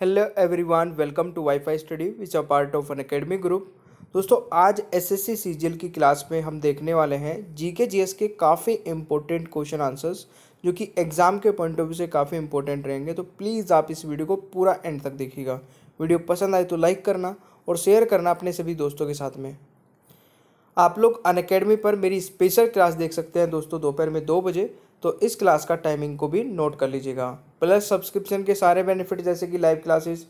hello everyone welcome to wifi study which are part of Unacademy group दोस्तों आज SSC CGL की class में हम देखने वाले हैं जीके जीएस के काफ़ी इंपॉर्टेंट क्वेश्चन आंसर्स जो कि एग्ज़ाम के पॉइंट ऑफ व्यू से काफ़ी इंपॉर्टेंट रहेंगे तो प्लीज़ आप इस वीडियो को पूरा एंड तक देखिएगा वीडियो पसंद आए तो लाइक करना और शेयर करना अपने सभी दोस्तों के साथ में आप लोग अन पर मेरी स्पेशल क्लास देख सकते हैं दोस्तों दोपहर में दो बजे तो इस क्लास का टाइमिंग को भी नोट कर लीजिएगा प्लस सब्सक्रिप्शन के सारे बेनिफिट जैसे कि live classes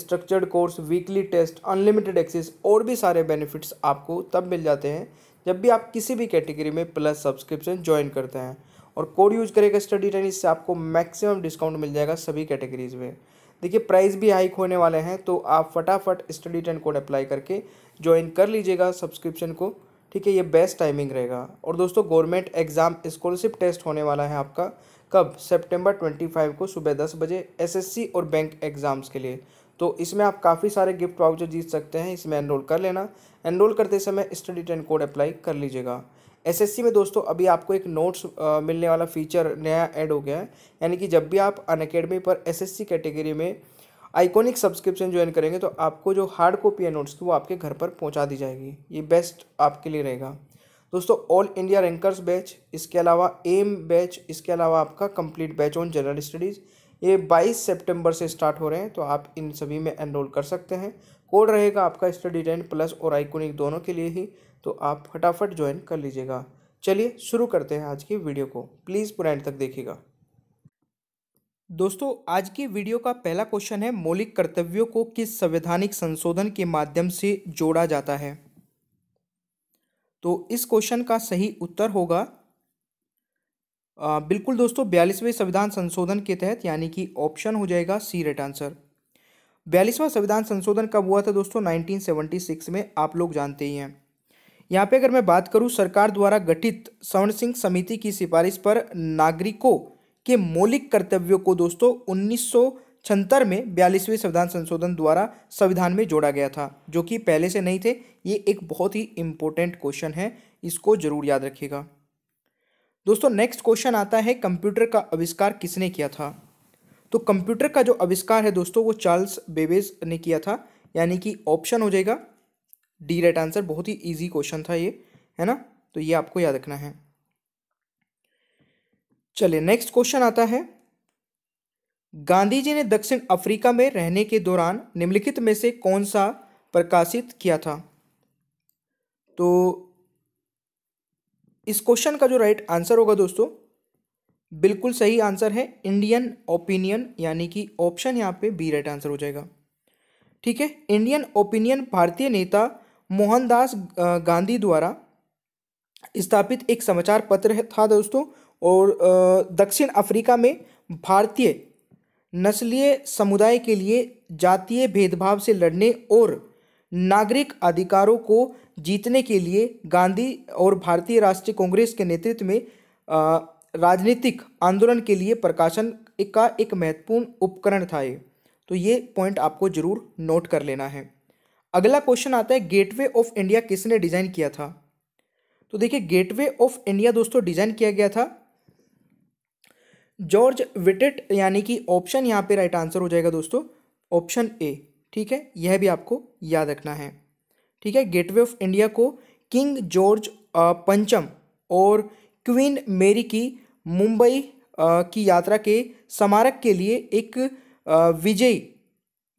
structured course weekly test unlimited access और भी सारे बेनिफिट्स आपको तब मिल जाते हैं जब भी आप किसी भी कैटेगरी में प्लस सब्सक्रिप्शन ज्वाइन करते हैं और कोड यूज करेगा स्टडी टेन इससे आपको मैक्सिमम डिस्काउंट मिल जाएगा सभी कैटेगरीज में देखिए प्राइस भी हाइक होने वाले हैं तो आप फटाफट स्टडी टेन कोड अप्लाई करके ज्वाइन कर लीजिएगा सब्सक्रिप्शन को ठीक है ये बेस्ट टाइमिंग रहेगा और दोस्तों गवर्नमेंट एग्ज़ाम स्कॉलरशिप टेस्ट होने वाला है आपका कब सितंबर ट्वेंटी फाइव को सुबह दस बजे एसएससी और बैंक एग्ज़ाम्स के लिए तो इसमें आप काफ़ी सारे गिफ्ट वाउचर जीत सकते हैं इसमें एनरोल कर लेना एनरोल करते समय स्टडी टेन कोड अप्लाई कर लीजिएगा एसएससी में दोस्तों अभी आपको एक नोट्स मिलने वाला फीचर नया ऐड हो गया है यानी कि जब भी आप अन पर एस कैटेगरी में आइकॉनिक सब्सक्रिप्शन ज्वाइन करेंगे तो आपको जो हार्ड कॉपी है नोट्स की वो आपके घर पर पहुंचा दी जाएगी ये बेस्ट आपके लिए रहेगा दोस्तों ऑल इंडिया रैंकर्स बैच इसके अलावा एम बैच इसके अलावा आपका complete batch on general studies ये 22 सितंबर से स्टार्ट हो रहे हैं तो आप इन सभी में एनरोल कर सकते हैं कोड रहेगा आपका स्टडी टेंट प्लस और आइकोनिक दोनों के लिए ही तो आप फटाफट ज्वाइन कर लीजिएगा चलिए शुरू करते हैं आज की वीडियो को प्लीज़ पूरा एंड तक देखिएगा दोस्तों आज के वीडियो का पहला क्वेश्चन है मौलिक कर्तव्यों को किस संवैधानिक संशोधन के माध्यम से जोड़ा जाता है तो इस क्वेश्चन का सही उत्तर होगा आ, बिल्कुल दोस्तों बयालीसवें संविधान संशोधन के तहत यानी कि ऑप्शन हो जाएगा सी रेट आंसर बयालीसवां संविधान संशोधन कब हुआ था दोस्तों 1976 में आप लोग जानते ही हैं यहाँ पे अगर मैं बात करूँ सरकार द्वारा गठित स्वर्ण सिंह समिति की सिफारिश पर नागरिकों के मौलिक कर्तव्यों को दोस्तों उन्नीस छहत्तर में बयालीसवें संविधान संशोधन द्वारा संविधान में जोड़ा गया था जो कि पहले से नहीं थे ये एक बहुत ही इम्पोर्टेंट क्वेश्चन है इसको जरूर याद रखिएगा दोस्तों नेक्स्ट क्वेश्चन आता है कंप्यूटर का आविष्कार किसने किया था तो कंप्यूटर का जो आविष्कार है दोस्तों वो चार्ल्स बेबेज ने किया था यानी कि ऑप्शन हो जाएगा डी राइट आंसर बहुत ही ईजी क्वेश्चन था ये है ना तो ये आपको याद रखना है चलिए नेक्स्ट क्वेश्चन आता है गांधी जी ने दक्षिण अफ्रीका में रहने के दौरान निम्नलिखित में से कौन सा प्रकाशित किया था तो इस क्वेश्चन का जो राइट आंसर होगा दोस्तों बिल्कुल सही आंसर है इंडियन ओपिनियन यानी कि ऑप्शन यहाँ पे बी राइट आंसर हो जाएगा ठीक है इंडियन ओपिनियन भारतीय नेता मोहनदास गांधी द्वारा स्थापित एक समाचार पत्र था दोस्तों और दक्षिण अफ्रीका में भारतीय नस्लीय समुदाय के लिए जातीय भेदभाव से लड़ने और नागरिक अधिकारों को जीतने के लिए गांधी और भारतीय राष्ट्रीय कांग्रेस के नेतृत्व में राजनीतिक आंदोलन के लिए प्रकाशन का एक महत्वपूर्ण उपकरण था ये तो ये पॉइंट आपको जरूर नोट कर लेना है अगला क्वेश्चन आता है गेटवे ऑफ इंडिया किसने डिज़ाइन किया था तो देखिए गेटवे ऑफ इंडिया दोस्तों डिज़ाइन किया गया था जॉर्ज विटेट यानी कि ऑप्शन यहाँ पे राइट आंसर हो जाएगा दोस्तों ऑप्शन ए ठीक है यह भी आपको याद रखना है ठीक है गेटवे ऑफ इंडिया को किंग जॉर्ज पंचम और क्वीन मेरी की मुंबई की यात्रा के स्मारक के लिए एक विजयी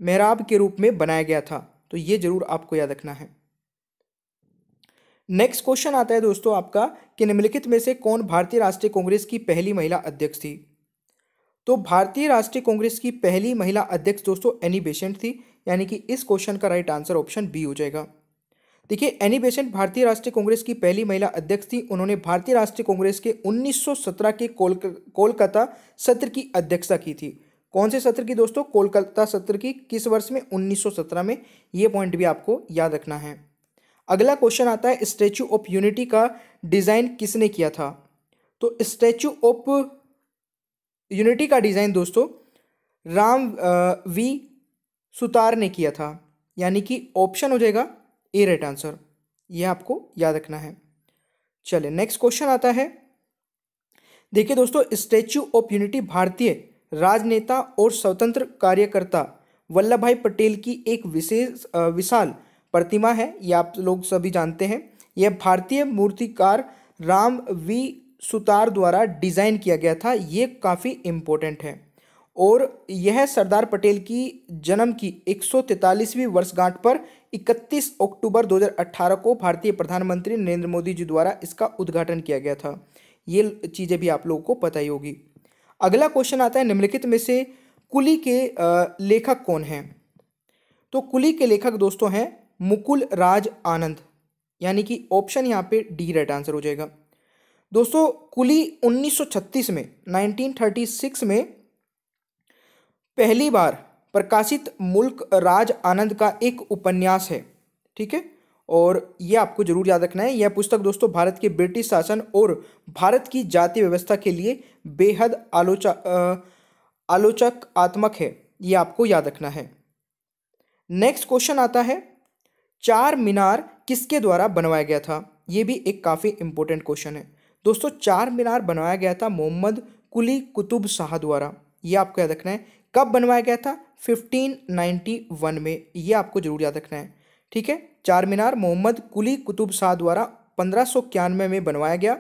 मेहराब के रूप में बनाया गया था तो ये जरूर आपको याद रखना है नेक्स्ट क्वेश्चन आता है दोस्तों आपका कि निम्नलिखित में से कौन भारतीय राष्ट्रीय कांग्रेस की पहली महिला अध्यक्ष थी तो भारतीय राष्ट्रीय कांग्रेस की पहली महिला अध्यक्ष दोस्तों एनी बेसेंट थी यानी कि इस क्वेश्चन का राइट आंसर ऑप्शन बी हो जाएगा देखिए एनी बेसेंट भारतीय राष्ट्रीय कांग्रेस की पहली महिला अध्यक्ष थी उन्होंने भारतीय राष्ट्रीय कांग्रेस के 1917 के कोलकाता सत्र की अध्यक्षता की थी कौन से सत्र की दोस्तों कोलकाता सत्र की किस वर्ष में 1917 में ये पॉइंट भी आपको याद रखना है अगला क्वेश्चन आता है स्टैचू ऑफ यूनिटी का डिज़ाइन किसने किया था तो स्टैचू ऑफ यूनिटी का डिज़ाइन दोस्तों राम वी सुतार ने किया था यानी कि ऑप्शन हो जाएगा ए राइट आंसर यह आपको याद रखना है चलिए नेक्स्ट क्वेश्चन आता है देखिए दोस्तों स्टैचू ऑफ यूनिटी भारतीय राजनेता और स्वतंत्र कार्यकर्ता वल्लभ भाई पटेल की एक विशेष विशाल प्रतिमा है ये आप लोग सभी जानते हैं यह भारतीय मूर्तिकार राम वी सुतार द्वारा डिज़ाइन किया गया था ये काफ़ी इम्पोर्टेंट है और यह सरदार पटेल की जन्म की 143वीं वर्षगांठ पर 31 अक्टूबर 2018 को भारतीय प्रधानमंत्री नरेंद्र मोदी जी द्वारा इसका उद्घाटन किया गया था ये चीज़ें भी आप लोगों को पता ही होगी अगला क्वेश्चन आता है निम्नलिखित में से कुली के लेखक कौन हैं तो कुली के लेखक दोस्तों हैं मुकुल राज आनंद यानी कि ऑप्शन यहाँ पे डी राइट आंसर हो जाएगा दोस्तों कुली 1936 में 1936 में पहली बार प्रकाशित मुल्क राज आनंद का एक उपन्यास है ठीक है और यह आपको जरूर याद रखना है यह पुस्तक दोस्तों भारत के ब्रिटिश शासन और भारत की जाति व्यवस्था के लिए बेहद आलोचक आलोचक आत्मक है ये आपको याद रखना है नेक्स्ट क्वेश्चन आता है चार मीनार किसके द्वारा बनवाया गया था ये भी एक काफ़ी इंपॉर्टेंट क्वेश्चन है दोस्तों चार मीनार बनवाया गया था मोहम्मद कुली कुतुब शाह द्वारा ये आपको याद रखना है कब बनवाया गया था 1591 में ये आपको जरूर याद रखना है ठीक है चार मीनार मोहम्मद कुली कुतुब शाह द्वारा पंद्रह में बनवाया गया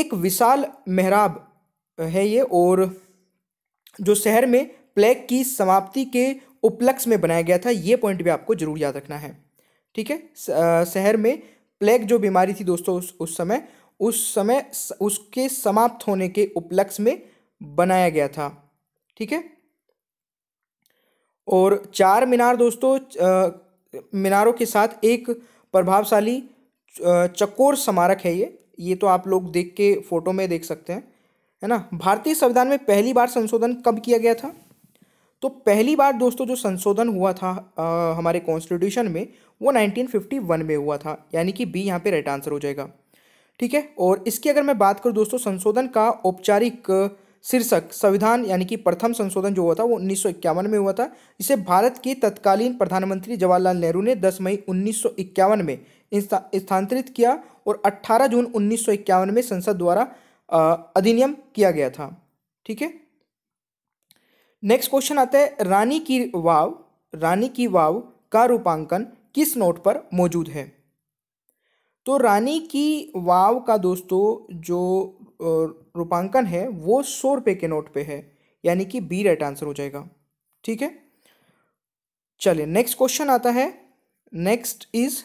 एक विशाल मेहराब है ये और जो शहर में प्लेग की समाप्ति के उपलक्ष्य में बनाया गया था ये पॉइंट भी आपको जरूर याद रखना है ठीक है शहर में प्लेग जो बीमारी थी दोस्तों उस, उस समय उस समय उसके समाप्त होने के उपलक्ष्य में बनाया गया था ठीक है और चार मीनार दोस्तों मीनारों के साथ एक प्रभावशाली चकोर स्मारक है ये ये तो आप लोग देख के फोटो में देख सकते हैं है ना भारतीय संविधान में पहली बार संशोधन कब किया गया था तो पहली बार दोस्तों जो संशोधन हुआ था आ, हमारे कॉन्स्टिट्यूशन में वो 1951 में हुआ था यानी कि बी यहाँ पे राइट आंसर हो जाएगा ठीक है और इसकी अगर मैं बात करूँ दोस्तों संशोधन का औपचारिक शीर्षक संविधान यानी कि प्रथम संशोधन जो हुआ था वो उन्नीस में हुआ था इसे भारत के तत्कालीन प्रधानमंत्री जवाहरलाल नेहरू ने 10 मई उन्नीस में स्थानांतरित किया और 18 जून उन्नीस में संसद द्वारा अधिनियम किया गया था ठीक है नेक्स्ट क्वेश्चन आता है रानी की वाव रानी की वाव का रूपांकन किस नोट पर मौजूद है तो रानी की वाव का दोस्तों जो रूपांकन है वो सौ रुपये के नोट पे है यानी कि बी राइट आंसर हो जाएगा ठीक है चलिए नेक्स्ट क्वेश्चन आता है नेक्स्ट इज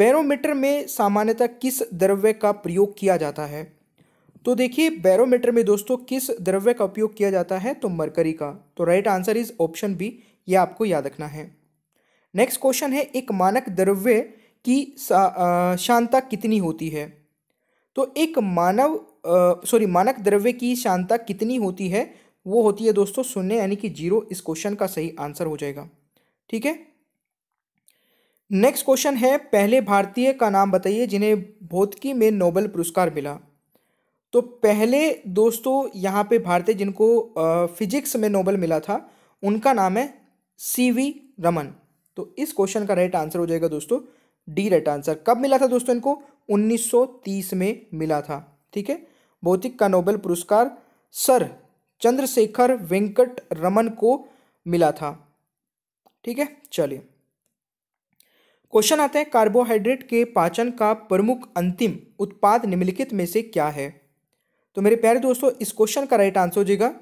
बैरोमीटर में सामान्यतः किस द्रव्य का प्रयोग किया जाता है तो देखिए बैरोमीटर में दोस्तों किस द्रव्य का उपयोग किया जाता है तो मरकरी का तो right answer is option B ये आपको याद रखना है नेक्स्ट क्वेश्चन है एक मानक द्रव्य की शांता कितनी होती है तो एक मानव सॉरी मानक द्रव्य की शांता कितनी होती है वो होती है दोस्तों शून्य यानी कि जीरो इस क्वेश्चन का सही आंसर हो जाएगा ठीक है नेक्स्ट क्वेश्चन है पहले भारतीय का नाम बताइए जिन्हें भौतिकी में नोबेल पुरस्कार मिला तो पहले दोस्तों यहाँ पे भारतीय जिनको फिजिक्स में नोबल मिला था उनका नाम है सी वी रमन तो इस क्वेश्चन का राइट आंसर हो जाएगा दोस्तों डी राइट आंसर कब मिला था दोस्तों इनको 1930 में मिला था ठीक है भौतिक का नोबेल पुरस्कार सर चंद्रशेखर वेंकट रमन को मिला था ठीक है चलिए क्वेश्चन आते हैं कार्बोहाइड्रेट के पाचन का प्रमुख अंतिम उत्पाद निम्नलिखित में से क्या है तो मेरे प्यारे दोस्तों इस क्वेश्चन का राइट आंसर हो जाएगा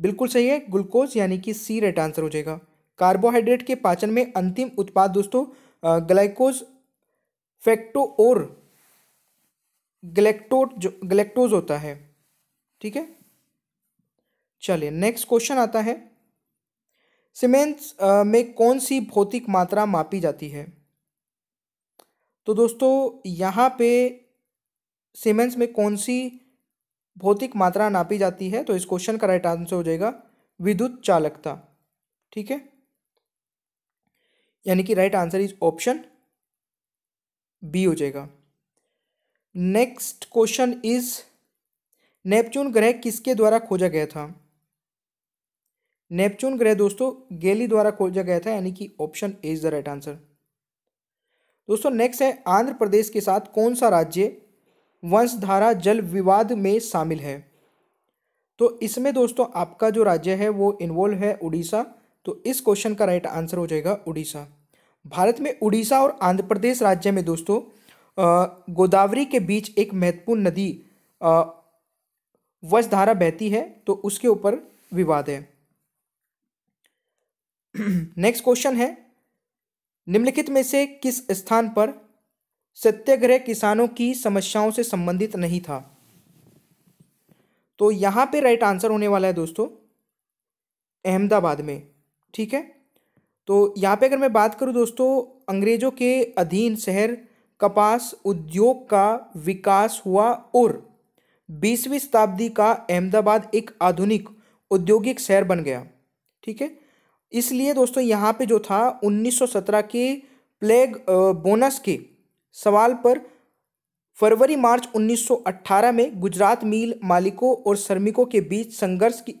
बिल्कुल सही है ग्लूकोज यानी कि सी राइट आंसर हो जाएगा कार्बोहाइड्रेट के पाचन में अंतिम उत्पाद दोस्तों ग्लाइकोज फैक्टो और ग्लेक्टोट ग्लेक्टोज होता है ठीक है चलिए नेक्स्ट क्वेश्चन आता है सीमेंट्स में कौन सी भौतिक मात्रा मापी जाती है तो दोस्तों यहाँ पे सीमेंस में कौन सी भौतिक मात्रा नापी जाती है तो इस क्वेश्चन का राइट आंसर हो जाएगा विद्युत चालकता ठीक है यानी कि right answer is option B हो जाएगा नेक्स्ट क्वेश्चन इज नेपच्यून ग्रह किसके द्वारा खोजा गया था नेपच्यून ग्रह दोस्तों गैली द्वारा खोजा गया था यानी कि option A is the right answer दोस्तों नेक्स्ट है आंध्र प्रदेश के साथ कौन सा राज्य वंशधारा जल विवाद में शामिल है तो इसमें दोस्तों आपका जो राज्य है वो इन्वॉल्व है उड़ीसा तो इस क्वेश्चन का राइट आंसर हो जाएगा उड़ीसा भारत में उड़ीसा और आंध्र प्रदेश राज्य में दोस्तों गोदावरी के बीच एक महत्वपूर्ण नदी वंशधारा बहती है तो उसके ऊपर विवाद है नेक्स्ट क्वेश्चन है निम्नलिखित में से किस स्थान पर सत्याग्रह किसानों की समस्याओं से संबंधित नहीं था तो यहाँ पे राइट आंसर होने वाला है दोस्तों अहमदाबाद में ठीक है तो यहाँ पे अगर मैं बात करूँ दोस्तों अंग्रेज़ों के अधीन शहर कपास उद्योग का विकास हुआ और बीसवीं शताब्दी का अहमदाबाद एक आधुनिक औद्योगिक शहर बन गया ठीक है इसलिए दोस्तों यहाँ पे जो था 1917 के प्लेग बोनस के सवाल पर फरवरी मार्च 1918 में गुजरात मिल मालिकों और श्रमिकों के बीच संघर्ष की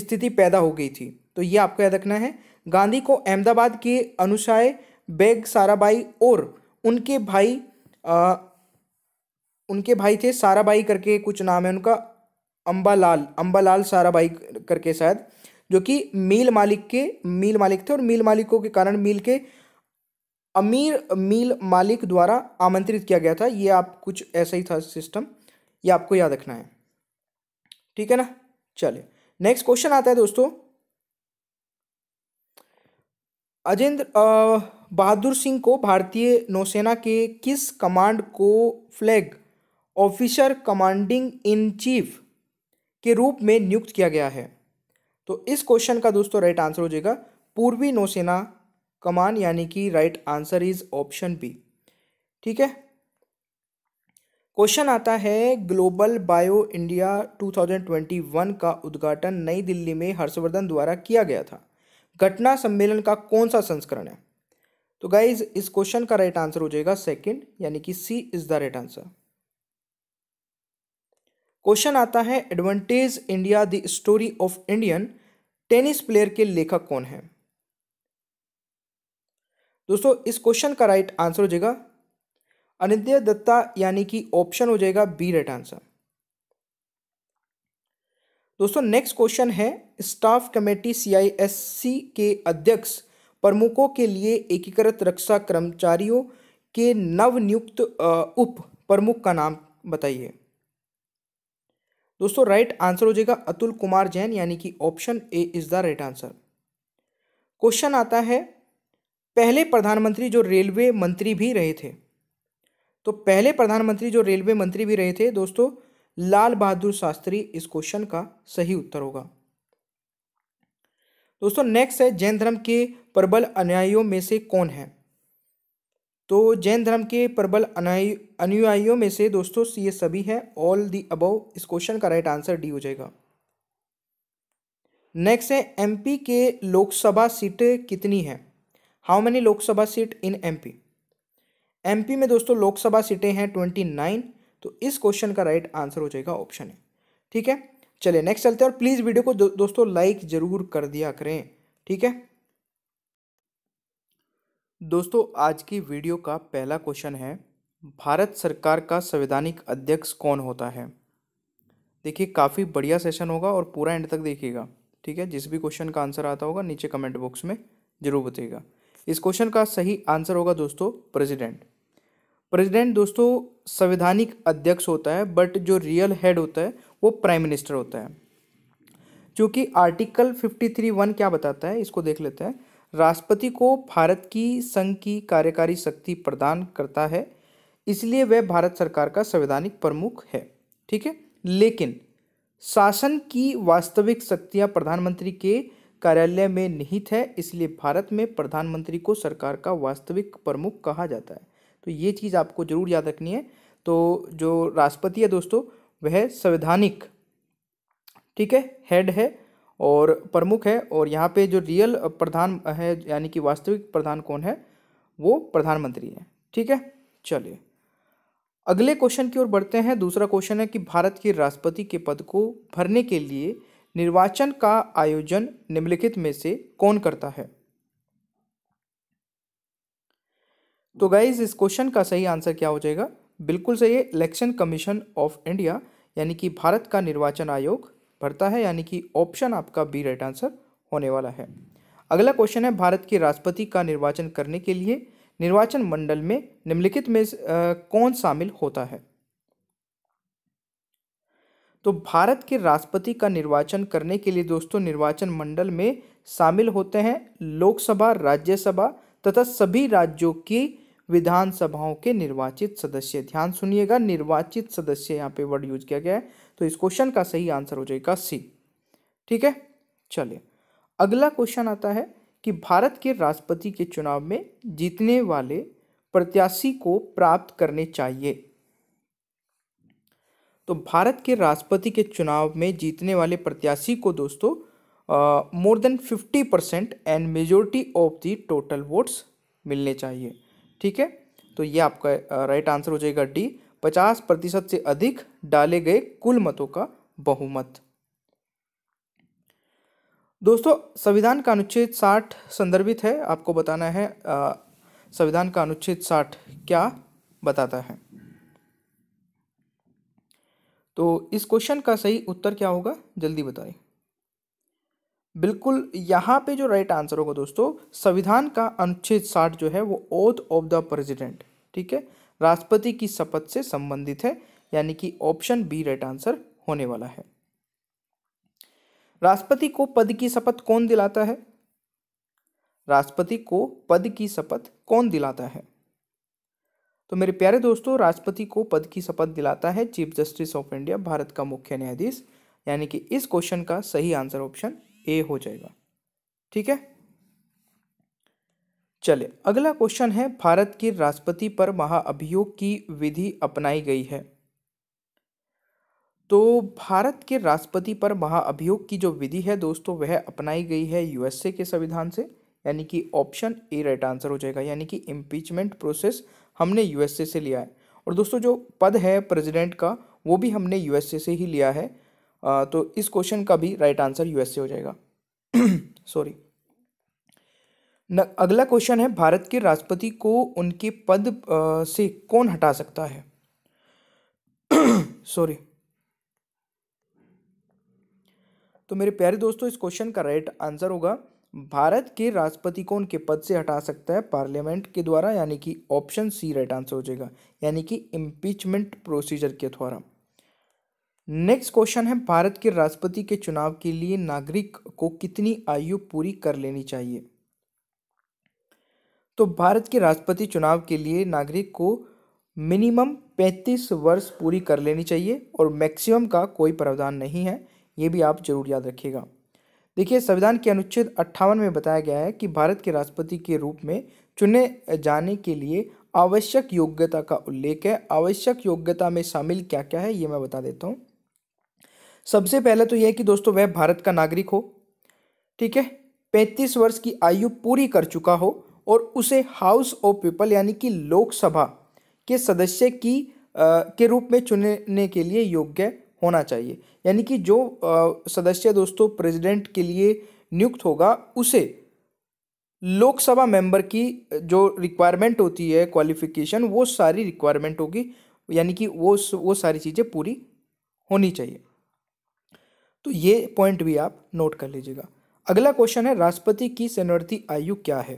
स्थिति पैदा हो गई थी तो ये आपको याद रखना है गांधी को अहमदाबाद के अनुसाय बेग साराबाई और उनके भाई आ, उनके भाई थे साराबाई करके कुछ नाम है उनका अम्बालाल अम्बालाल साराबाई करके शायद जो कि मील मालिक के मील मालिक थे और मील मालिकों के कारण मिल के अमीर मील मालिक द्वारा आमंत्रित किया गया था ये आप कुछ ऐसा ही था सिस्टम ये आपको याद रखना है ठीक है ना चलिए नेक्स्ट क्वेश्चन आता है दोस्तों अजेंद्र बहादुर सिंह को भारतीय नौसेना के किस कमांड को flag officer commanding in chief के रूप में नियुक्त किया गया है तो इस क्वेश्चन का दोस्तों राइट आंसर हो जाएगा पूर्वी नौसेना कमान यानी कि right answer is option B ठीक है क्वेश्चन आता है ग्लोबल बायो इंडिया 2021 का उद्घाटन नई दिल्ली में हर्षवर्धन द्वारा किया गया था घटना सम्मेलन का कौन सा संस्करण है तो गाइज इस क्वेश्चन का राइट आंसर हो जाएगा सेकंड यानी कि C is the right answer question आता है advantage India the story of Indian tennis player के लेखक कौन है दोस्तों इस क्वेश्चन का राइट आंसर हो जाएगा अनिद्या दत्ता यानी कि ऑप्शन हो जाएगा बी राइट आंसर दोस्तों नेक्स्ट क्वेश्चन है स्टाफ कमेटी सीआईएससी के अध्यक्ष प्रमुखों के लिए एकीकृत रक्षा कर्मचारियों के नव नियुक्त उप प्रमुख का नाम बताइए दोस्तों राइट आंसर हो जाएगा अतुल कुमार जैन यानी कि option A is the right answer question आता है पहले प्रधानमंत्री जो रेलवे मंत्री भी रहे थे तो पहले प्रधानमंत्री जो रेलवे मंत्री भी रहे थे दोस्तों लाल बहादुर शास्त्री इस क्वेश्चन का सही उत्तर होगा दोस्तों नेक्स्ट है जैन धर्म के प्रबल अनुयायियों में से कौन है तो जैन धर्म के प्रबल अनुयायियों में से दोस्तों ये सभी है ऑल दी अबव इस क्वेश्चन का राइट आंसर डी हो जाएगा नेक्स्ट है एमपी के लोकसभा सीटें कितनी है how many Lok Sabha seat in M P M P में दोस्तों लोकसभा सीटें हैं ट्वेंटी नाइन तो इस क्वेश्चन का राइट आंसर हो जाएगा ऑप्शन है ठीक है चलिए नेक्स्ट चलते हैं और प्लीज़ वीडियो को दो, दोस्तों लाइक जरूर कर दिया करें ठीक है दोस्तों आज की वीडियो का पहला क्वेश्चन है भारत सरकार का संवैधानिक अध्यक्ष कौन होता है देखिए काफ़ी बढ़िया सेशन होगा और पूरा एंड तक देखिएगा ठीक है जिस भी क्वेश्चन का आंसर आता होगा नीचे कमेंट बॉक्स में ज़रूर बताइएगा इस क्वेश्चन का सही आंसर होगा दोस्तों प्रेसिडेंट प्रेसिडेंट दोस्तों संवैधानिक अध्यक्ष होता है बट जो रियल हेड होता है वो प्राइम मिनिस्टर होता है चूँकि आर्टिकल फिफ्टी थ्री वन क्या बताता है इसको देख लेते हैं राष्ट्रपति को भारत की संघ की कार्यकारी शक्ति प्रदान करता है इसलिए वह भारत सरकार का संवैधानिक प्रमुख है ठीक है लेकिन शासन की वास्तविक शक्तियाँ प्रधानमंत्री के कार्यालय में निहित है इसलिए भारत में प्रधानमंत्री को सरकार का वास्तविक प्रमुख कहा जाता है तो ये चीज़ आपको जरूर याद रखनी है तो जो राष्ट्रपति है दोस्तों वह संवैधानिक ठीक है हेड है और प्रमुख है और यहाँ पे जो रियल प्रधान है यानी कि वास्तविक प्रधान कौन है वो प्रधानमंत्री है ठीक है चलिए अगले क्वेश्चन की ओर बढ़ते हैं दूसरा क्वेश्चन है कि भारत के राष्ट्रपति के पद को भरने के लिए निर्वाचन का आयोजन निम्नलिखित में से कौन करता है तो गाइज इस क्वेश्चन का सही आंसर क्या हो जाएगा बिल्कुल सही है इलेक्शन कमीशन ऑफ इंडिया यानी कि भारत का निर्वाचन आयोग भरता है यानी कि ऑप्शन आपका बी राइट आंसर होने वाला है अगला क्वेश्चन है भारत के राष्ट्रपति का निर्वाचन करने के लिए निर्वाचन मंडल में निम्नलिखित में कौन शामिल होता है तो भारत के राष्ट्रपति का निर्वाचन करने के लिए दोस्तों निर्वाचन मंडल में शामिल होते हैं लोकसभा राज्यसभा तथा सभी राज्यों की विधानसभाओं के निर्वाचित सदस्य ध्यान सुनिएगा निर्वाचित सदस्य यहाँ पे वर्ड यूज किया गया है तो इस क्वेश्चन का सही आंसर हो जाएगा सी ठीक है चलिए अगला क्वेश्चन आता है कि भारत के राष्ट्रपति के चुनाव में जीतने वाले प्रत्याशी को प्राप्त करने चाहिए तो भारत के राष्ट्रपति के चुनाव में जीतने वाले प्रत्याशी को दोस्तों more than fifty percent and majority of the total votes मिलने चाहिए ठीक है तो ये आपका राइट आंसर हो जाएगा डी पचास प्रतिशत से अधिक डाले गए कुल मतों का बहुमत दोस्तों संविधान का अनुच्छेद साठ संदर्भित है आपको बताना है संविधान का अनुच्छेद साठ क्या बताता है तो इस क्वेश्चन का सही उत्तर क्या होगा जल्दी बताएं बिल्कुल यहाँ पे जो राइट आंसर होगा दोस्तों संविधान का अनुच्छेद साठ जो है वो ओथ ऑफ द प्रेसिडेंट ठीक है राष्ट्रपति की शपथ से संबंधित है यानी कि ऑप्शन बी राइट आंसर होने वाला है राष्ट्रपति को पद की शपथ कौन दिलाता है राष्ट्रपति को पद की शपथ कौन दिलाता है तो मेरे प्यारे दोस्तों राष्ट्रपति को पद की शपथ दिलाता है Chief Justice of India Bharat का मुख्य न्यायाधीश यानी कि इस क्वेश्चन का सही आंसर ऑप्शन ए हो जाएगा ठीक है चले अगला क्वेश्चन है भारत की राष्ट्रपति पर महाअभियोग की विधि अपनाई गई है तो भारत के राष्ट्रपति पर महाअभियोग की जो विधि है दोस्तों वह अपनाई गई है यूएसए के संविधान से यानी कि ऑप्शन ए राइट आंसर हो जाएगा यानी कि इम्पीचमेंट प्रोसेस हमने यूएसए से लिया है और दोस्तों जो पद है प्रेसिडेंट का वो भी हमने यूएसए से ही लिया है आ, तो इस क्वेश्चन का भी राइट आंसर यूएसए हो जाएगा सॉरी अगला क्वेश्चन है भारत के राष्ट्रपति को उनके पद आ, से कौन हटा सकता है सॉरी तो मेरे प्यारे दोस्तों इस क्वेश्चन का राइट आंसर होगा भारत के राष्ट्रपति को उनके पद से हटा सकता है पार्लियामेंट के द्वारा यानी कि ऑप्शन सी राइट आंसर हो जाएगा यानी कि इम्पीचमेंट प्रोसीजर के द्वारा नेक्स्ट क्वेश्चन है भारत के राष्ट्रपति के चुनाव के लिए नागरिक को कितनी आयु पूरी कर लेनी चाहिए तो भारत के राष्ट्रपति चुनाव के लिए नागरिक को मिनिमम पैंतीस वर्ष पूरी कर लेनी चाहिए और मैक्सिमम का कोई प्रावधान नहीं है ये भी आप जरूर याद रखिएगा देखिए संविधान के अनुच्छेद अट्ठावन में बताया गया है कि भारत के राष्ट्रपति के रूप में चुने जाने के लिए आवश्यक योग्यता का उल्लेख है आवश्यक योग्यता में शामिल क्या क्या है ये मैं बता देता हूँ सबसे पहले तो यह कि दोस्तों वह भारत का नागरिक हो ठीक है पैंतीस वर्ष की आयु पूरी कर चुका हो और उसे हाउस ऑफ पीपल यानी कि लोकसभा के सदस्य की आ, के रूप में चुनने के लिए योग्य होना चाहिए यानी कि जो सदस्य दोस्तों प्रेसिडेंट के लिए नियुक्त होगा उसे लोकसभा मेंबर की जो रिक्वायरमेंट होती है क्वालिफिकेशन वो सारी रिक्वायरमेंट होगी यानी कि वो वो सारी चीज़ें पूरी होनी चाहिए तो ये पॉइंट भी आप नोट कर लीजिएगा अगला क्वेश्चन है राष्ट्रपति की सेनवर्ती आयु क्या है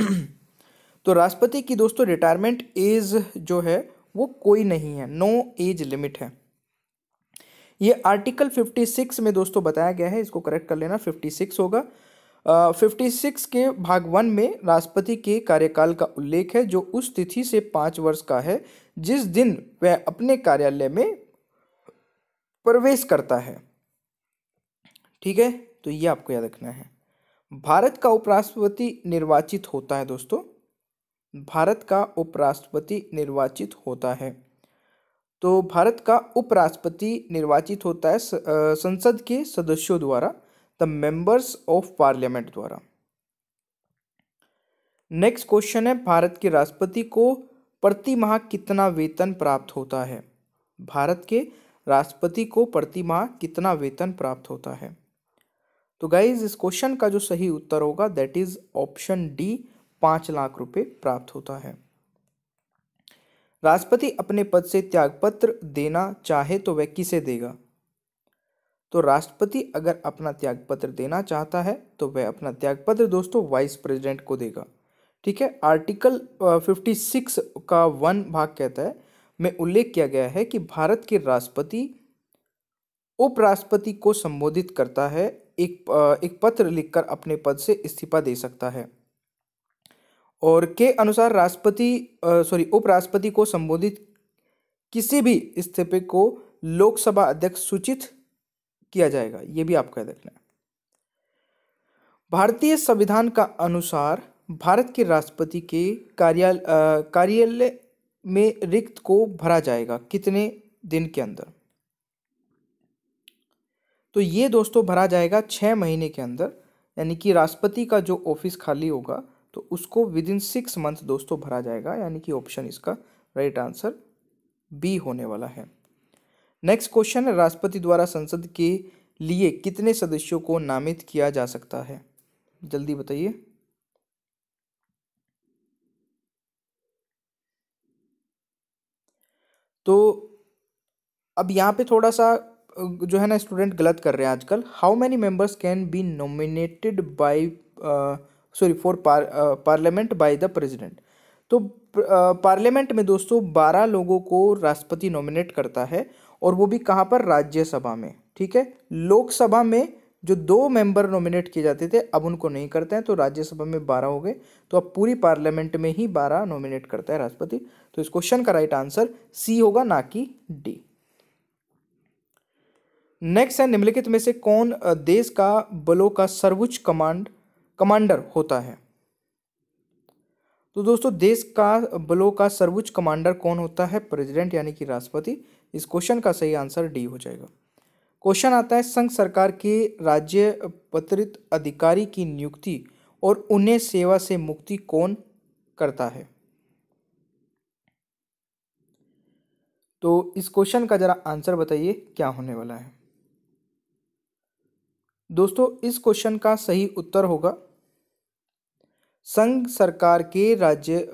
तो राष्ट्रपति की दोस्तों रिटायरमेंट एज जो है वो कोई नहीं है नो एज लिमिट है ये आर्टिकल 56 में दोस्तों बताया गया है इसको करेक्ट कर लेना 56 होगा फिफ्टी सिक्स के भाग वन में राष्ट्रपति के कार्यकाल का उल्लेख है जो उस तिथि से पाँच वर्ष का है जिस दिन वह अपने कार्यालय में प्रवेश करता है ठीक है तो ये आपको याद रखना है भारत का उपराष्ट्रपति निर्वाचित होता है दोस्तों भारत का उपराष्ट्रपति निर्वाचित होता है तो भारत का उपराष्ट्रपति निर्वाचित होता है संसद के सदस्यों द्वारा द मेंबर्स ऑफ पार्लियामेंट द्वारा नेक्स्ट क्वेश्चन है भारत के राष्ट्रपति को प्रति माह कितना वेतन प्राप्त होता है भारत के राष्ट्रपति को प्रति माह कितना वेतन प्राप्त होता है तो गाइज इस क्वेश्चन का जो सही उत्तर होगा दैट इज ऑप्शन डी पाँच लाख रुपए प्राप्त होता है राष्ट्रपति अपने पद से त्यागपत्र देना चाहे तो वह किसे देगा तो राष्ट्रपति अगर अपना त्यागपत्र देना चाहता है तो वह अपना त्यागपत्र दोस्तों वाइस प्रेसिडेंट को देगा ठीक है आर्टिकल फिफ्टी सिक्स का वन भाग कहता है में उल्लेख किया गया है कि भारत के राष्ट्रपति उपराष्ट्रपति को संबोधित करता है एक एक पत्र लिखकर अपने पद से इस्तीफा दे सकता है और के अनुसार राष्ट्रपति सॉरी उपराष्ट्रपति को संबोधित किसी भी इस्तीफे को लोकसभा अध्यक्ष सूचित किया जाएगा ये भी आपका देखना है भारतीय संविधान का अनुसार भारत के राष्ट्रपति के कार्यालय कार्यालय में रिक्त को भरा जाएगा कितने दिन के अंदर तो ये दोस्तों भरा जाएगा छः महीने के अंदर यानी कि राष्ट्रपति का जो ऑफिस खाली होगा तो उसको विद इन सिक्स मंथ दोस्तों भरा जाएगा यानी कि ऑप्शन इसका राइट आंसर बी होने वाला है नेक्स्ट क्वेश्चन है राष्ट्रपति द्वारा संसद के लिए कितने सदस्यों को नामित किया जा सकता है जल्दी बताइए तो अब यहाँ पे थोड़ा सा जो है ना स्टूडेंट गलत कर रहे हैं आजकल how many members can be nominated by sorry for parliament by the president तो पार्लियामेंट uh, में दोस्तों बारह लोगों को राष्ट्रपति नॉमिनेट करता है और वो भी कहाँ पर राज्यसभा में ठीक है लोकसभा में जो दो मेंबर नॉमिनेट किए जाते थे अब उनको नहीं करते हैं तो राज्यसभा में बारह हो गए तो अब पूरी पार्लियामेंट में ही बारह नॉमिनेट करता है राष्ट्रपति तो इस क्वेश्चन का राइट आंसर सी होगा ना कि डी नेक्स्ट है निम्नलिखित में से कौन uh, देश का बलों का सर्वोच्च कमांड कमांडर होता है तो दोस्तों देश का बलों का सर्वोच्च कमांडर कौन होता है प्रेसिडेंट यानी कि राष्ट्रपति इस क्वेश्चन का सही आंसर डी हो जाएगा क्वेश्चन आता है संघ सरकार के राज्य पत्रित अधिकारी की नियुक्ति और उन्हें सेवा से मुक्ति कौन करता है तो इस क्वेश्चन का जरा आंसर बताइए क्या होने वाला है दोस्तों इस क्वेश्चन का सही उत्तर होगा संघ सरकार के राज्य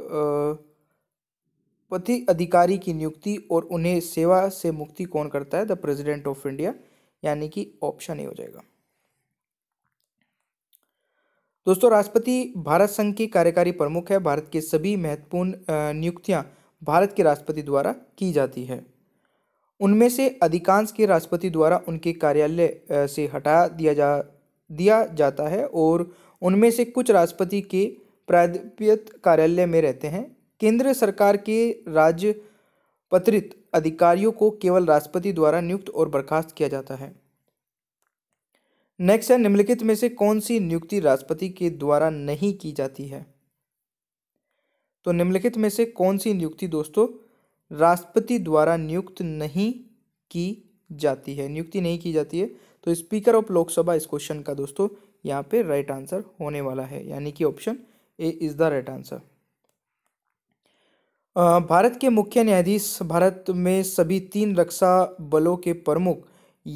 पति अधिकारी की नियुक्ति और उन्हें सेवा से मुक्ति कौन करता है द प्रेसिडेंट ऑफ इंडिया यानी कि ऑप्शन ए हो जाएगा दोस्तों राष्ट्रपति भारत संघ के कार्यकारी प्रमुख है भारत के सभी महत्वपूर्ण नियुक्तियां भारत के राष्ट्रपति द्वारा की जाती है उनमें से अधिकांश के राष्ट्रपति द्वारा उनके कार्यालय से हटा दिया जा दिया जाता है और उनमें से कुछ राष्ट्रपति के प्राधिपत कार्यालय में रहते हैं केंद्र सरकार के राज्य पत्रित अधिकारियों को केवल राष्ट्रपति द्वारा नियुक्त और बर्खास्त किया जाता है नेक्स्ट है निम्नलिखित में से कौन सी नियुक्ति राष्ट्रपति के द्वारा नहीं की जाती है तो निम्नलिखित में से कौन सी नियुक्ति दोस्तों राष्ट्रपति द्वारा नियुक्त नहीं की जाती है नियुक्ति नहीं की जाती है तो स्पीकर ऑफ लोकसभा इस क्वेश्चन का दोस्तों यहाँ पे राइट आंसर होने वाला है यानी कि option A is the right answer Bharat के मुख्य न्यायाधीश भारत में सभी तीन रक्षा बलों के प्रमुख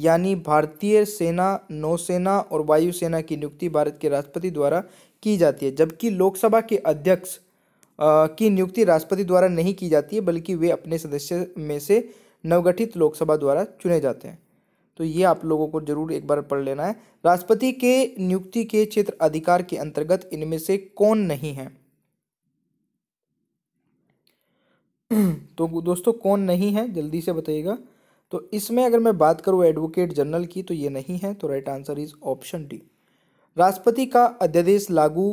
यानी भारतीय सेना नौसेना और वायुसेना की नियुक्ति भारत के राष्ट्रपति द्वारा की जाती है जबकि लोकसभा के अध्यक्ष की नियुक्ति राष्ट्रपति द्वारा नहीं की जाती है बल्कि वे अपने सदस्य में से नवगठित लोकसभा द्वारा चुने जाते हैं तो ये आप लोगों को जरूर एक बार पढ़ लेना है राष्ट्रपति के नियुक्ति के क्षेत्र अधिकार के अंतर्गत इनमें से कौन नहीं है तो दोस्तों कौन नहीं है जल्दी से बताइएगा तो इसमें अगर मैं बात करूं एडवोकेट जनरल की तो ये नहीं है तो right answer is option D राष्ट्रपति का अध्यादेश लागू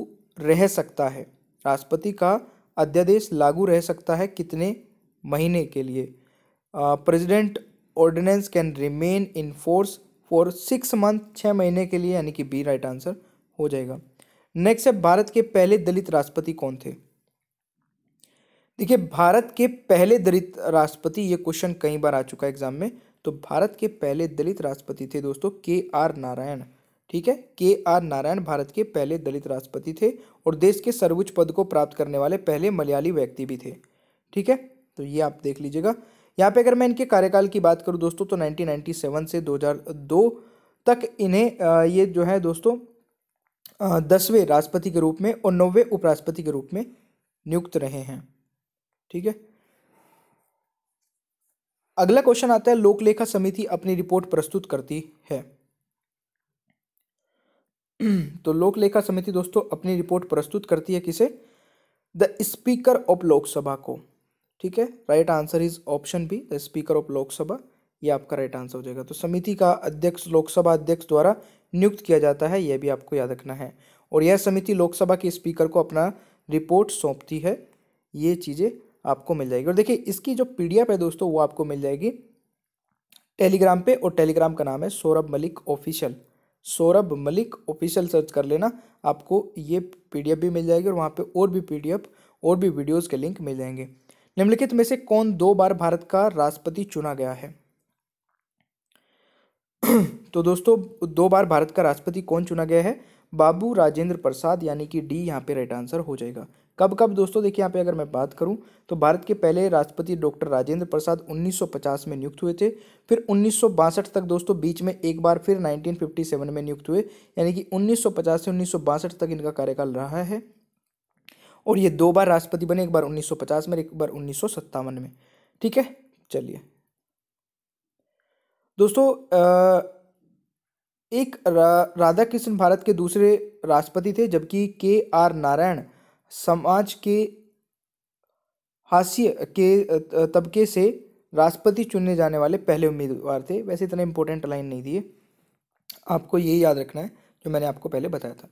रह सकता है राष्ट्रपति का अध्यादेश लागू रह सकता है कितने महीने के लिए president ordinance can remain in force for six month छः महीने के लिए यानी कि बी राइट आंसर हो जाएगा नेक्स्ट है भारत के पहले दलित राष्ट्रपति कौन थे देखिए भारत के पहले दलित राष्ट्रपति ये क्वेश्चन कई बार आ चुका है एग्जाम में तो भारत के पहले दलित राष्ट्रपति थे दोस्तों के आर नारायण ठीक है के आर नारायण भारत के पहले दलित राष्ट्रपति थे और देश के सर्वोच्च पद को प्राप्त करने वाले पहले मलयाली व्यक्ति भी थे ठीक है तो ये आप देख लीजिएगा यहाँ पे अगर मैं इनके कार्यकाल की बात करूँ दोस्तों तो 1997 से 2002 तक इन्हें ये जो है दोस्तों दसवें राष्ट्रपति के रूप में और नौवें उपराष्ट्रपति के रूप में नियुक्त रहे हैं ठीक है अगला क्वेश्चन आता है लोकलेखा समिति अपनी रिपोर्ट प्रस्तुत करती है तो लोकलेखा समिति दोस्तों अपनी रिपोर्ट प्रस्तुत करती है किसे द स्पीकर ऑफ लोकसभा को ठीक है right answer is option B the speaker of Lok Sabha ये आपका राइट आंसर हो जाएगा तो समिति का अध्यक्ष लोकसभा अध्यक्ष द्वारा नियुक्त किया जाता है यह भी आपको याद रखना है और यह समिति लोकसभा के स्पीकर को अपना रिपोर्ट सौंपती है ये चीज़ें आपको मिल जाएगी और देखिए इसकी जो पी है दोस्तों वो आपको मिल जाएगी टेलीग्राम पे और टेलीग्राम का नाम है Saurabh Malik official Saurabh Malik official search कर लेना आपको ये पीडीएफ भी मिल जाएगी और वहाँ पे और भी पीडीएफ और भी वीडियोस के लिंक मिल जाएंगे निम्नलिखित में से कौन दो बार भारत का राष्ट्रपति चुना गया है तो दोस्तों दो बार भारत का राष्ट्रपति कौन चुना गया है बाबू राजेंद्र प्रसाद यानी कि डी यहाँ पे राइट आंसर हो जाएगा कब कब दोस्तों देखिए यहाँ पे अगर मैं बात करूँ तो भारत के पहले राष्ट्रपति डॉक्टर राजेंद्र प्रसाद 1950 में नियुक्त हुए थे फिर उन्नीस तक दोस्तों बीच में एक बार फिर 1957 में नियुक्त हुए यानी कि 1950 से उन्नीस तक इनका कार्यकाल रहा है और ये दो बार राष्ट्रपति बने एक बार 1950 में एक बार उन्नीस में ठीक है चलिए दोस्तों एक रा, राधा कृष्ण भारत के दूसरे राष्ट्रपति थे जबकि के आर नारायण समाज के हास्य के तबके से राष्ट्रपति चुनने जाने वाले पहले उम्मीदवार थे वैसे इतने इंपॉर्टेंट लाइन नहीं दिए आपको ये याद रखना है जो मैंने आपको पहले बताया था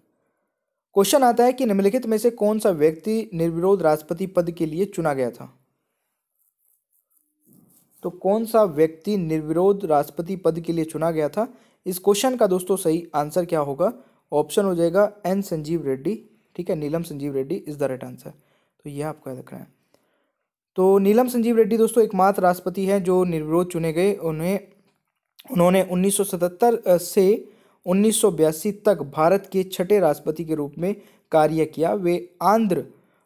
क्वेश्चन आता है कि निम्नलिखित में से कौन सा व्यक्ति निर्विरोध राष्ट्रपति पद के लिए चुना गया था तो कौन सा व्यक्ति निर्विरोध राष्ट्रपति पद के लिए चुना गया था इस क्वेश्चन का दोस्तों सही आंसर क्या होगा ऑप्शन हो जाएगा एन संजीव रेड्डी ठीक है Neelam Sanjeev Reddy is the right answer तो यह आपको याद रखना है तो नीलम संजीव रेड्डी दोस्तों एकमात्र राष्ट्रपति हैं जो निर्विरोध चुने गए उन्हें उन्होंने 1977 से उन्नीस तक भारत के छठे राष्ट्रपति के रूप में कार्य किया वे आंध्र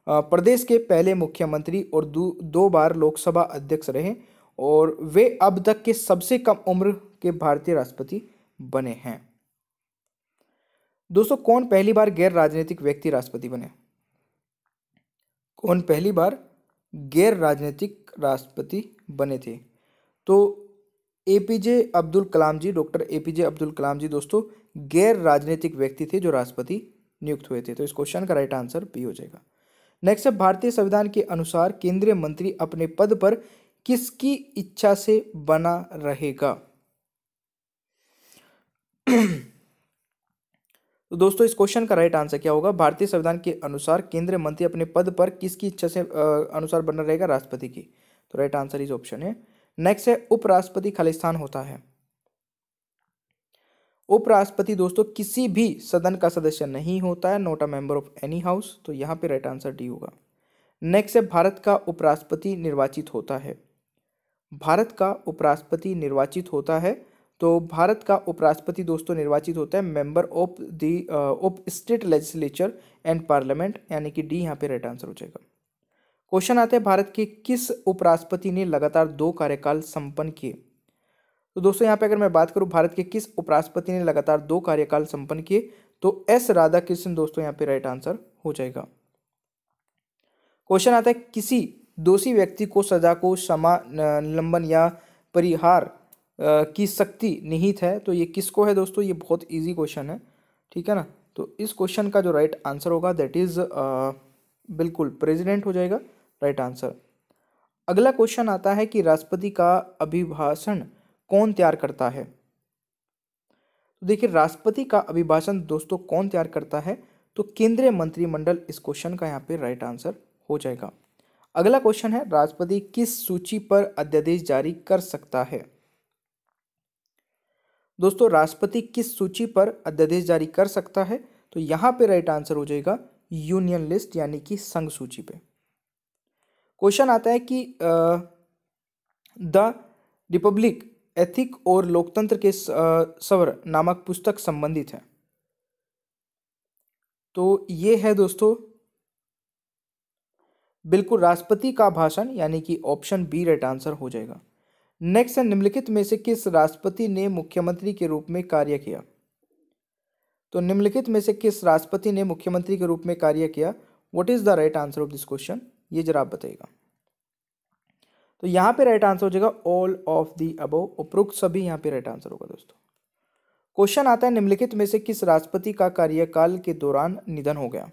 प्रदेश के पहले मुख्यमंत्री और दो दो बार लोकसभा अध्यक्ष रहे और वे अब तक के सबसे कम उम्र के भारतीय राष्ट्रपति बने हैं दोस्तों कौन पहली बार गैर राजनीतिक व्यक्ति राष्ट्रपति बने कौन पहली बार गैर राजनीतिक राष्ट्रपति बने थे तो A P J Abdul Kalam ji doctor A P J Abdul Kalam ji दोस्तों गैर राजनीतिक व्यक्ति थे जो राष्ट्रपति नियुक्त हुए थे तो इस क्वेश्चन का राइट आंसर बी हो जाएगा नेक्स्ट है भारतीय संविधान के अनुसार केंद्रीय मंत्री अपने पद पर किसकी इच्छा से बना रहेगा तो दोस्तों इस क्वेश्चन का राइट आंसर क्या होगा भारतीय संविधान के अनुसार केंद्रीय मंत्री अपने पद पर किसकी इच्छा से अनुसार बना रहेगा राष्ट्रपति की तो राइट आंसर इज ऑप्शन है नेक्स्ट है उपराष्ट्रपति खालिस्तान होता है उपराष्ट्रपति दोस्तों किसी भी सदन का सदस्य नहीं होता है not a member of any house तो यहां पे राइट आंसर डी होगा नेक्स्ट है भारत का उपराष्ट्रपति निर्वाचित होता है भारत का उपराष्ट्रपति निर्वाचित होता है तो भारत का उपराष्ट्रपति दोस्तों निर्वाचित होता है member of the of state legislature and parliament यानी कि डी यहाँ पे राइट आंसर हो जाएगा क्वेश्चन आते हैं भारत के किस उपराष्ट्रपति ने लगातार दो कार्यकाल संपन्न किए तो दोस्तों यहाँ पे अगर मैं बात करूँ भारत के किस उपराष्ट्रपति ने लगातार दो कार्यकाल संपन्न किए तो एस राधा कृष्ण दोस्तों यहाँ पे राइट आंसर हो जाएगा क्वेश्चन आता है किसी दोषी व्यक्ति को सजा को क्षमा लंबन या परिहार की शक्ति निहित है तो ये किसको है दोस्तों ये बहुत इजी क्वेश्चन है ठीक है ना तो इस क्वेश्चन का जो राइट आंसर होगा दैट इज़ बिल्कुल प्रेजिडेंट हो जाएगा राइट आंसर अगला क्वेश्चन आता है कि राष्ट्रपति का अभिभाषण कौन तैयार करता है तो देखिए राष्ट्रपति का अभिभाषण दोस्तों कौन तैयार करता है तो केंद्रीय मंत्रिमंडल इस क्वेश्चन का यहाँ पे राइट आंसर हो जाएगा अगला क्वेश्चन है राष्ट्रपति किस सूची पर अध्यादेश जारी कर सकता है दोस्तों राष्ट्रपति किस सूची पर अध्यादेश जारी कर सकता है तो यहाँ पे राइट आंसर हो जाएगा यूनियन लिस्ट यानी कि संघ सूची पे क्वेश्चन आता है कि द रिपब्लिक एथिक और लोकतंत्र के सवर नामक पुस्तक संबंधित है तो ये है दोस्तों बिल्कुल राष्ट्रपति का भाषण यानी कि ऑप्शन बी राइट आंसर हो जाएगा नेक्स्ट है निम्नलिखित में से किस राष्ट्रपति ने मुख्यमंत्री के रूप में कार्य किया तो निम्नलिखित में से किस राष्ट्रपति ने मुख्यमंत्री के रूप में कार्य किया what is the right answer of this question ये जरा आप बताइएगा तो यहाँ पे राइट आंसर हो जाएगा ऑल ऑफ दी अबो उपरोक्त सभी यहाँ पे राइट आंसर होगा दोस्तों क्वेश्चन आता है निम्नलिखित में से किस राष्ट्रपति का कार्यकाल के दौरान निधन हो गया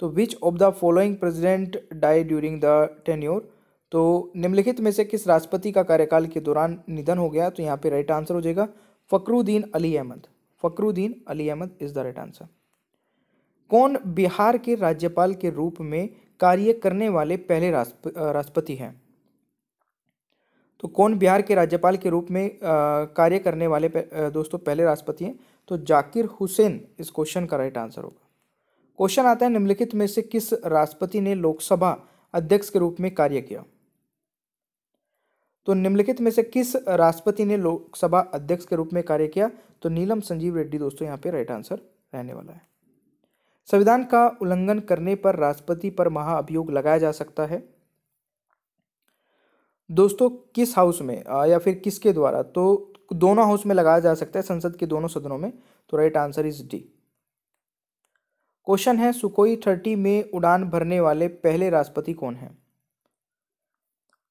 तो which of the following president die during the tenure तो निम्नलिखित में से किस राष्ट्रपति का कार्यकाल के दौरान निधन हो गया तो यहाँ पे राइट आंसर हो जाएगा Fakhruddin Ali Ahmed Fakhruddin Ali Ahmed is the right answer कौन बिहार के राज्यपाल के रूप में कार्य करने वाले पहले राष्ट्रपति हैं तो कौन बिहार के राज्यपाल के रूप में कार्य करने वाले दोस्तों पहले राष्ट्रपति हैं तो जाकिर हुसैन इस क्वेश्चन का राइट आंसर होगा क्वेश्चन आता है निम्नलिखित में से किस राष्ट्रपति ने लोकसभा अध्यक्ष के रूप में कार्य किया तो निम्नलिखित में से किस राष्ट्रपति ने लोकसभा अध्यक्ष के रूप में कार्य किया तो नीलम संजीव रेड्डी दोस्तों यहाँ पे राइट आंसर रहने वाला है संविधान का उल्लंघन करने पर राष्ट्रपति पर महाअभियोग लगाया जा सकता है दोस्तों किस हाउस में या फिर किसके द्वारा तो दोनों हाउस में लगाया जा सकता है संसद के दोनों सदनों में तो right answer is D question है सुकोई थर्टी में उड़ान भरने वाले पहले राष्ट्रपति कौन है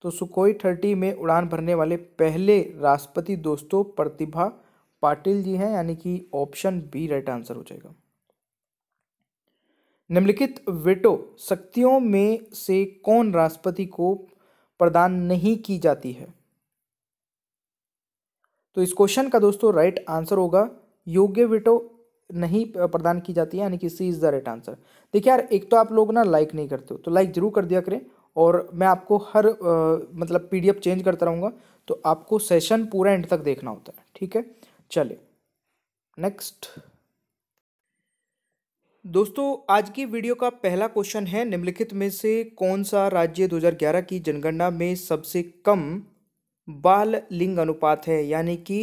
तो सुकोई थर्टी में उड़ान भरने वाले पहले राष्ट्रपति दोस्तों प्रतिभा पाटिल जी हैं यानी कि ऑप्शन बी राइट आंसर हो जाएगा निम्नलिखित वेटो शक्तियों में से कौन राष्ट्रपति को प्रदान नहीं की जाती है तो इस क्वेश्चन का दोस्तों राइट आंसर होगा योग्य वेटो नहीं प्रदान की जाती है यानी कि C is the right answer देखिए यार एक तो आप लोग ना लाइक नहीं करते हो तो लाइक ज़रूर कर दिया करें और मैं आपको हर आ, मतलब पीडीएफ चेंज करता रहूँगा तो आपको सेशन पूरा एंड तक देखना होता है ठीक है चलिए नेक्स्ट दोस्तों आज की वीडियो का पहला क्वेश्चन है निम्नलिखित में से कौन सा राज्य 2011 की जनगणना में सबसे कम बाल लिंग अनुपात है यानी कि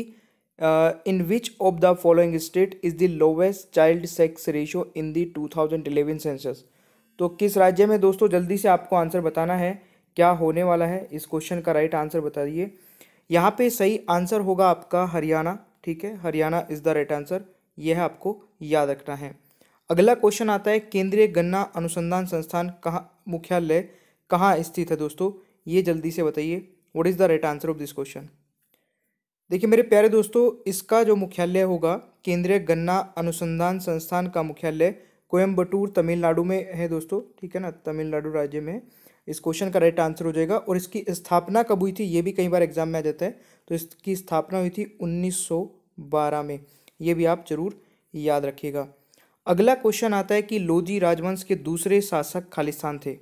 in which of the following state is the lowest child sex ratio in the 2011 census तो किस राज्य में दोस्तों जल्दी से आपको आंसर बताना है क्या होने वाला है इस क्वेश्चन का राइट आंसर बताइए यहाँ पे सही आंसर होगा आपका हरियाणा ठीक है Haryana is the right answer यह आपको याद रखना है अगला क्वेश्चन आता है केंद्रीय गन्ना अनुसंधान संस्थान कहाँ मुख्यालय कहाँ स्थित है दोस्तों ये जल्दी से बताइए what is the right answer of this question देखिए मेरे प्यारे दोस्तों इसका जो मुख्यालय होगा केंद्रीय गन्ना अनुसंधान संस्थान का मुख्यालय कोयम्बटूर तमिलनाडु में है दोस्तों ठीक है ना तमिलनाडु राज्य में इस क्वेश्चन का राइट आंसर हो जाएगा और इसकी स्थापना कब हुई थी ये भी कई बार एग्जाम में आ जाता है तो इसकी स्थापना हुई थी 1912 में ये भी आप जरूर याद रखिएगा अगला क्वेश्चन आता है कि लोधी राजवंश के दूसरे शासक खालिस्तान थे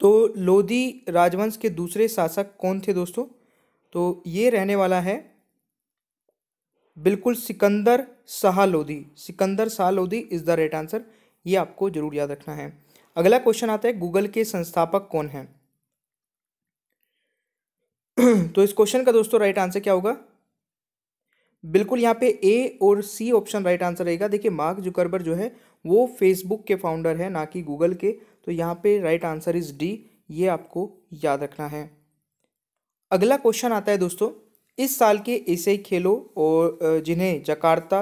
तो लोधी राजवंश के दूसरे शासक कौन थे दोस्तों तो ये रहने वाला है बिल्कुल Sikandar Shah Lodhi Sikandar Shah Lodhi is the right answer ये आपको जरूर याद रखना है अगला क्वेश्चन आता है गूगल के संस्थापक कौन है तो इस क्वेश्चन का दोस्तों राइट आंसर क्या होगा बिल्कुल यहाँ पे ए और सी ऑप्शन राइट आंसर रहेगा देखिए मार्क जुकरबर जो है वो फेसबुक के फाउंडर है ना कि गूगल के तो यहाँ पे राइट आंसर इज डी ये आपको याद रखना है अगला क्वेश्चन आता है दोस्तों इस साल के एशियाई खेलों और जिन्हें जकार्ता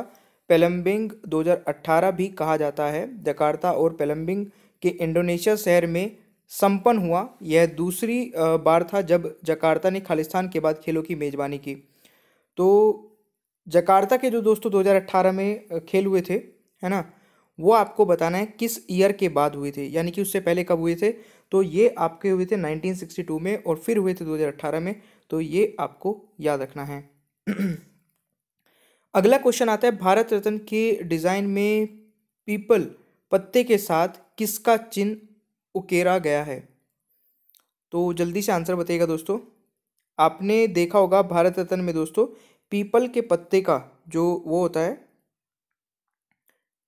पेलम्बिंग 2018 भी कहा जाता है जकार्ता और पेलम्बिंग के इंडोनेशिया शहर में संपन्न हुआ यह दूसरी बार था जब जकार्ता ने खालिस्तान के बाद खेलों की मेज़बानी की तो जकार्ता के जो दोस्तों 2018 में खेल हुए थे है ना वो आपको बताना है किस ईयर के बाद हुए थे यानी कि उससे पहले कब हुए थे तो ये आपके हुए थे 1962 में और फिर हुए थे 2018 में तो ये आपको याद रखना है अगला क्वेश्चन आता है भारत रत्न के डिज़ाइन में पीपल पत्ते के साथ किसका चिन्ह उकेरा गया है तो जल्दी से आंसर बताइएगा दोस्तों आपने देखा होगा भारत रत्न में दोस्तों पीपल के पत्ते का जो वो होता है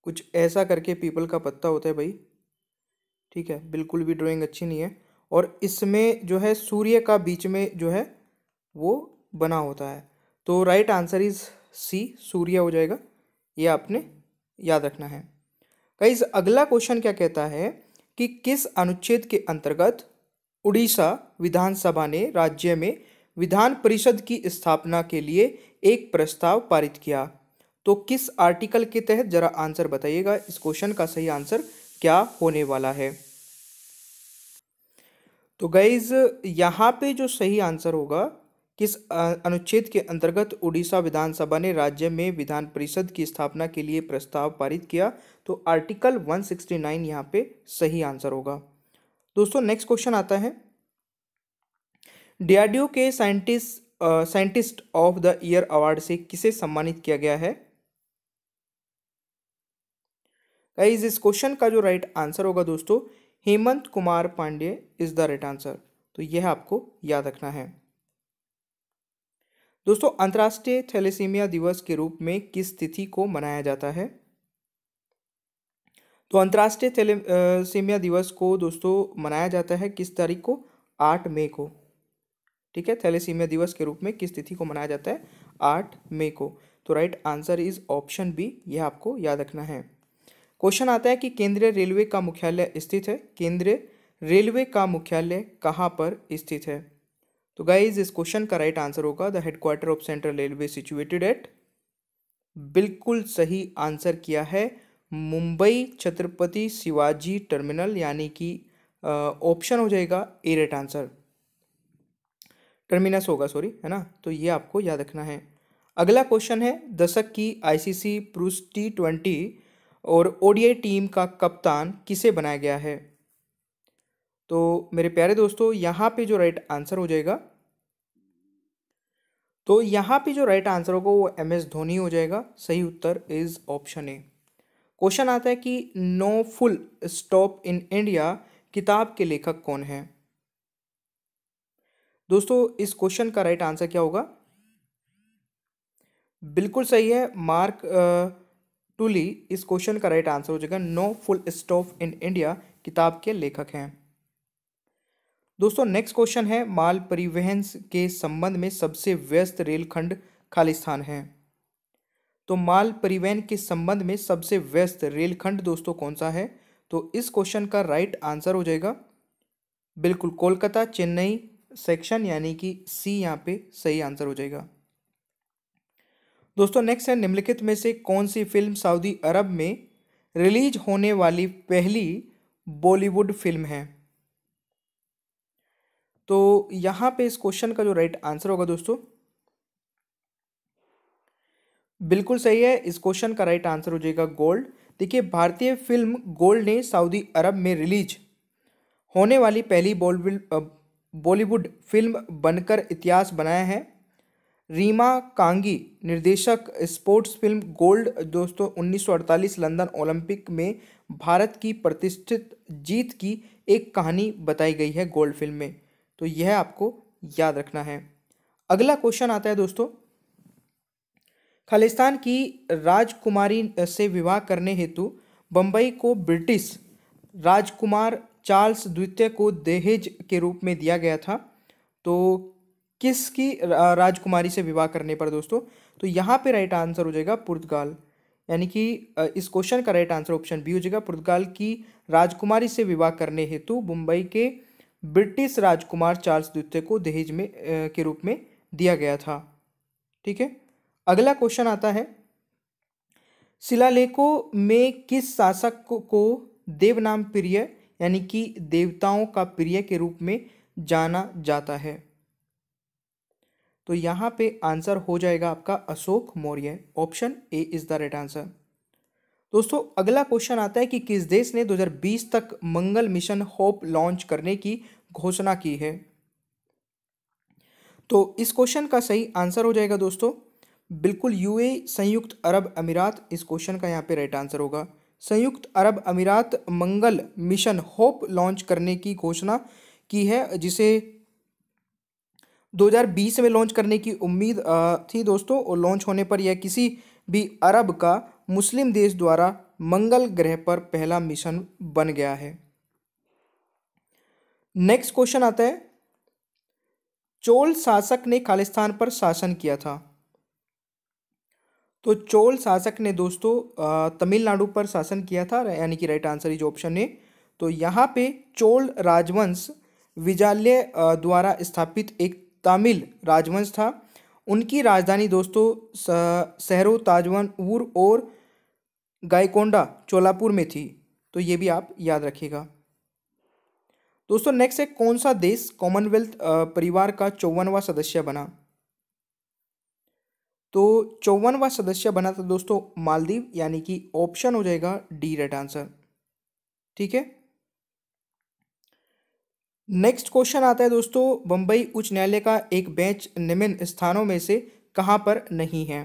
कुछ ऐसा करके पीपल का पत्ता होता है भाई ठीक है बिल्कुल भी ड्राइंग अच्छी नहीं है और इसमें जो है सूर्य का बीच में जो है वो बना होता है तो राइट आंसर इज सी सूर्य हो जाएगा ये आपने याद रखना है कई अगला क्वेश्चन क्या कहता है कि किस अनुच्छेद के अंतर्गत उड़ीसा विधानसभा ने राज्य में विधान परिषद की स्थापना के लिए एक प्रस्ताव पारित किया तो किस आर्टिकल के तहत जरा आंसर बताइएगा इस क्वेश्चन का सही आंसर क्या होने वाला है तो गाइज यहाँ पे जो सही आंसर होगा किस अनुच्छेद के अंतर्गत उड़ीसा विधानसभा ने राज्य में विधान परिषद की स्थापना के लिए प्रस्ताव पारित किया तो आर्टिकल 169 सिक्सटी यहाँ पे सही आंसर होगा दोस्तों नेक्स्ट क्वेश्चन आता है डीआरडीओ के scientist scientist of the year award से किसे सम्मानित किया गया है गाइज इस क्वेश्चन का जो राइट आंसर होगा दोस्तों Hemant Kumar Pandey is the right answer तो यह आपको याद रखना है दोस्तों अंतर्राष्ट्रीय थैलेसीमिया दिवस के रूप में किस तिथि को मनाया जाता है तो अंतर्राष्ट्रीय थैलेसीमिया दिवस को दोस्तों मनाया जाता है किस तारीख को आठ मई को ठीक है थैलेसीमिया दिवस के रूप में किस तिथि को मनाया जाता है आठ मई को तो right answer is option B यह आपको याद रखना है क्वेश्चन आता है कि केंद्रीय रेलवे का मुख्यालय स्थित है केंद्रीय रेलवे का मुख्यालय कहाँ पर स्थित है तो गाइज इस क्वेश्चन का राइट आंसर होगा the headquarter of central railway situated at बिल्कुल सही आंसर किया है मुंबई छत्रपति शिवाजी टर्मिनल यानी कि ऑप्शन हो जाएगा ए रेट आंसर टर्मिनस होगा सॉरी है ना तो ये आपको याद रखना है अगला क्वेश्चन है दशक की आईसीसी पुरुष टी ट्वेंटी और ओडीआई टीम का कप्तान किसे बनाया गया है तो मेरे प्यारे दोस्तों यहाँ पे जो राइट आंसर हो जाएगा तो यहाँ पे जो राइट आंसर होगा वो एम एस धोनी हो जाएगा सही उत्तर इज ऑप्शन ए क्वेश्चन आता है कि no full stop in India किताब के लेखक कौन हैं दोस्तों इस क्वेश्चन का राइट आंसर क्या होगा बिल्कुल सही है मार्क टूली इस क्वेश्चन का राइट आंसर हो जाएगा no full stop in India किताब के लेखक हैं दोस्तों नेक्स्ट क्वेश्चन है माल परिवहन के संबंध में सबसे व्यस्त रेलखंड खालिस्तान है तो माल परिवहन के संबंध में सबसे व्यस्त रेलखंड दोस्तों कौन सा है तो इस क्वेश्चन का राइट आंसर हो जाएगा बिल्कुल कोलकाता चेन्नई सेक्शन यानी कि सी यहाँ पे सही आंसर हो जाएगा दोस्तों नेक्स्ट है निम्नलिखित में से कौन सी फिल्म सऊदी अरब में रिलीज होने वाली पहली बॉलीवुड फिल्म है तो यहाँ पे इस क्वेश्चन का जो राइट आंसर होगा दोस्तों बिल्कुल सही है इस क्वेश्चन का राइट आंसर हो जाएगा गोल्ड देखिए भारतीय फिल्म गोल्ड ने सऊदी अरब में रिलीज होने वाली पहली बॉलीवुड बॉलीवुड फिल्म बनकर इतिहास बनाया है रीमा कांगी निर्देशक स्पोर्ट्स फिल्म गोल्ड दोस्तों 1948 लंदन ओलंपिक में भारत की प्रतिष्ठित जीत की एक कहानी बताई गई है गोल्ड फिल्म में तो यह आपको याद रखना है अगला क्वेश्चन आता है दोस्तों खालिस्तान की राजकुमारी से विवाह करने हेतु बम्बई को ब्रिटिश राजकुमार चार्ल्स द्वितीय को दहेज के रूप में दिया गया था तो किसकी राजकुमारी से विवाह करने पर दोस्तों तो यहाँ पे राइट आंसर हो जाएगा पुर्तगाल यानी कि इस क्वेश्चन का राइट आंसर ऑप्शन बी हो जाएगा पुर्तगाल की राजकुमारी से विवाह करने हेतु मुंबई के ब्रिटिश राजकुमार चार्ल्स द्वितीय को दहेज में के रूप में दिया गया था ठीक है अगला क्वेश्चन आता है शिलालेखों में किस शासक को, को देवनाम प्रिय यानी कि देवताओं का प्रिय के रूप में जाना जाता है तो यहाँ पे आंसर हो जाएगा आपका Ashok Maurya option A is the right answer दोस्तों अगला क्वेश्चन आता है कि किस देश ने 2020 तक मंगल मिशन होप लॉन्च करने की घोषणा की है तो इस क्वेश्चन का सही आंसर हो जाएगा दोस्तों बिल्कुल यूए संयुक्त अरब अमीरात इस क्वेश्चन का यहाँ पे राइट आंसर होगा संयुक्त अरब अमीरात मंगल मिशन होप लॉन्च करने की घोषणा की है जिसे 2020 में लॉन्च करने की उम्मीद थी दोस्तों और लॉन्च होने पर यह किसी भी अरब का मुस्लिम देश द्वारा मंगल ग्रह पर पहला मिशन बन गया है नेक्स्ट क्वेश्चन आता है चोल शासक ने खालिस्तान पर शासन किया था तो चोल शासक ने दोस्तों तमिलनाडु पर शासन किया था यानी कि right answer is option A तो यहाँ पे चोल राजवंश विजालय द्वारा स्थापित एक तमिल राजवंश था उनकी राजधानी दोस्तों शहरों ताजवन ऊर और गायकोंडा चोलापुर में थी तो ये भी आप याद रखिएगा दोस्तों नेक्स्ट है कौन सा देश कॉमनवेल्थ परिवार का चौवनवा सदस्य बना तो चौवनवा सदस्य बना था दोस्तों मालदीव यानी कि ऑप्शन हो जाएगा डी राइट आंसर ठीक है नेक्स्ट क्वेश्चन आता है दोस्तों बंबई उच्च न्यायालय का एक बेंच निम्न स्थानों में से कहां पर नहीं है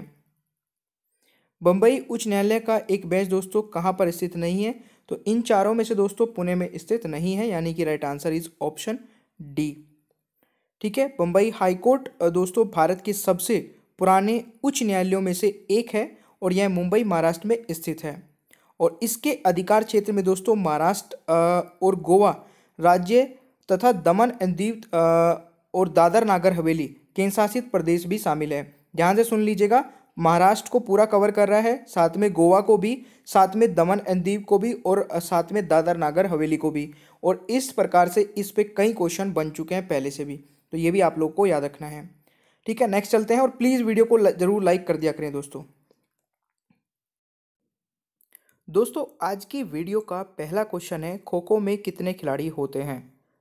बंबई उच्च न्यायालय का एक बेंच दोस्तों कहां पर स्थित नहीं है तो इन चारों में से दोस्तों पुणे में स्थित नहीं है यानी कि right answer is option D ठीक है बंबई हाईकोर्ट दोस्तों भारत की सबसे पुराने उच्च न्यायालयों में से एक है और यह मुंबई महाराष्ट्र में स्थित है और इसके अधिकार क्षेत्र में दोस्तों महाराष्ट्र और गोवा राज्य तथा दमन एंड दीप और दादर नागर हवेली केंद्र शासित प्रदेश भी शामिल है ध्यान से सुन लीजिएगा महाराष्ट्र को पूरा कवर कर रहा है साथ में गोवा को भी साथ में दमन एंड दीप को भी और साथ में दादर नागर हवेली को भी और इस प्रकार से इस पर कई क्वेश्चन बन चुके हैं पहले से भी तो ये भी आप लोग को याद रखना है ठीक है नेक्स्ट चलते हैं और प्लीज़ वीडियो को ज़रूर लाइक कर दिया करें दोस्तों दोस्तों आज की वीडियो का पहला क्वेश्चन है खो खो में कितने खिलाड़ी होते हैं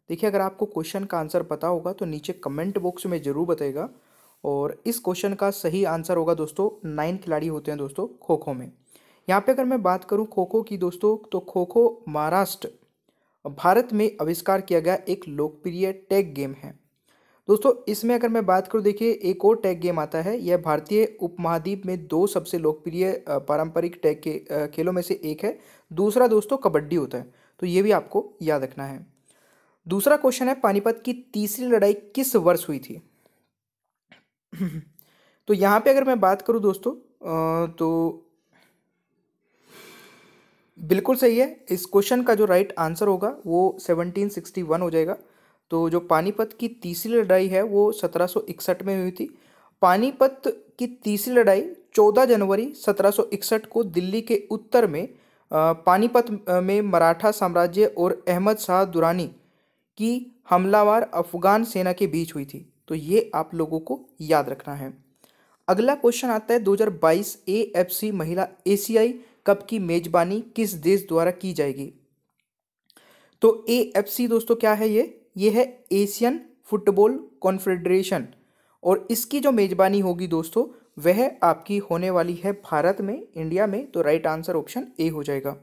देखिए अगर आपको क्वेश्चन का आंसर पता होगा तो नीचे कमेंट बॉक्स में ज़रूर बताएगा और इस क्वेश्चन का सही आंसर होगा दोस्तों नाइन खिलाड़ी होते हैं दोस्तों खो खो में यहाँ पे अगर मैं बात करूँ खो खो की दोस्तों तो खो खो महाराष्ट्र भारत में आविष्कार किया गया एक लोकप्रिय टैग गेम है दोस्तों इसमें अगर मैं बात करूँ देखिए एक और टैग गेम आता है यह भारतीय उपमहाद्वीप में दो सबसे लोकप्रिय पारंपरिक टैग के खेलों में से एक है दूसरा दोस्तों कबड्डी होता है तो ये भी आपको याद रखना है दूसरा क्वेश्चन है पानीपत की तीसरी लड़ाई किस वर्ष हुई थी तो यहाँ पे अगर मैं बात करूँ दोस्तों तो बिल्कुल सही है इस क्वेश्चन का जो राइट आंसर होगा वो सेवनटीन सिक्सटी वन हो जाएगा तो जो पानीपत की तीसरी लड़ाई है वो सत्रह में हुई थी पानीपत की तीसरी लड़ाई 14 जनवरी 1761 को दिल्ली के उत्तर में पानीपत में मराठा साम्राज्य और अहमद शाह दुरानी की हमलावर अफगान सेना के बीच हुई थी तो ये आप लोगों को याद रखना है अगला क्वेश्चन आता है 2022 एएफसी महिला एशियाई कप की मेजबानी किस देश द्वारा की जाएगी तो एएफसी दोस्तों क्या है ये ये है एशियन फुटबॉल कॉन्फेडरेशन और इसकी जो मेज़बानी होगी दोस्तों वह आपकी होने वाली है भारत में इंडिया में तो राइट आंसर ऑप्शन ए हो जाएगा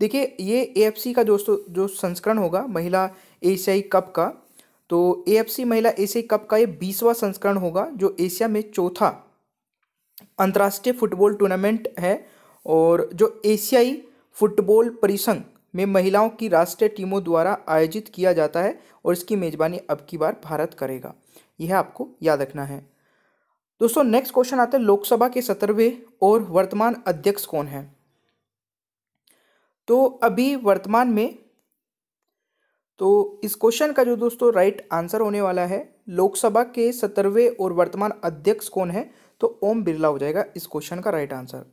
देखिए ये एएफसी का दोस्तों जो संस्करण होगा महिला एशियाई कप का तो एएफसी महिला एशियाई कप का ये बीसवा संस्करण होगा जो एशिया में चौथा अंतर्राष्ट्रीय फुटबॉल टूर्नामेंट है और जो एशियाई फुटबॉल परिसंघ में महिलाओं की राष्ट्रीय टीमों द्वारा आयोजित किया जाता है और इसकी मेज़बानी अब की बार भारत करेगा यह आपको याद रखना है दोस्तों नेक्स्ट क्वेश्चन आता है लोकसभा के सत्रहवें और वर्तमान अध्यक्ष कौन है तो अभी वर्तमान में तो इस क्वेश्चन का जो दोस्तों राइट आंसर होने वाला है लोकसभा के सत्रहवें और वर्तमान अध्यक्ष कौन है तो ओम बिरला हो जाएगा इस क्वेश्चन का राइट आंसर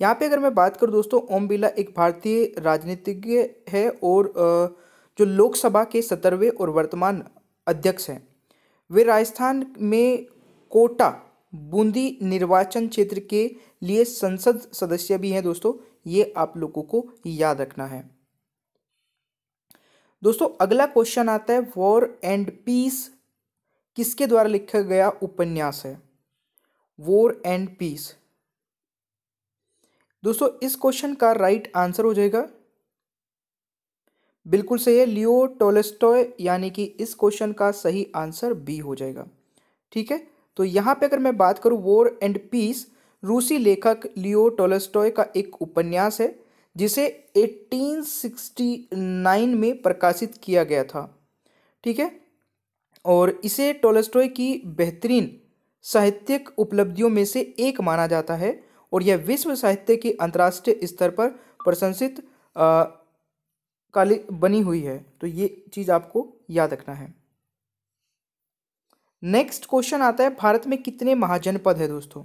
यहाँ पे अगर मैं बात करूँ दोस्तों ओम बिरला एक भारतीय राजनीतिज्ञ है और जो लोकसभा के सत्रहवें और वर्तमान अध्यक्ष हैं वे राजस्थान में कोटा बूंदी निर्वाचन क्षेत्र के लिए संसद सदस्य भी हैं दोस्तों ये आप लोगों को याद रखना है दोस्तों अगला क्वेश्चन आता है वॉर एंड पीस किसके द्वारा लिखा गया उपन्यास है वॉर एंड पीस दोस्तों इस क्वेश्चन का राइट आंसर हो जाएगा बिल्कुल सही है लियो टोलेस्टोय यानी कि इस क्वेश्चन का सही आंसर बी हो जाएगा ठीक है तो यहाँ पे अगर मैं बात करूँ वॉर एंड पीस रूसी लेखक लियो टोलेस्टोय का एक उपन्यास है जिसे 1869 में प्रकाशित किया गया था ठीक है और इसे टोलेस्टोय की बेहतरीन साहित्यिक उपलब्धियों में से एक माना जाता है और यह विश्व साहित्य की अंतर्राष्ट्रीय स्तर पर प्रशंसित काली बनी हुई है तो ये चीज़ आपको याद रखना है नेक्स्ट क्वेश्चन आता है भारत में कितने महाजनपद है दोस्तों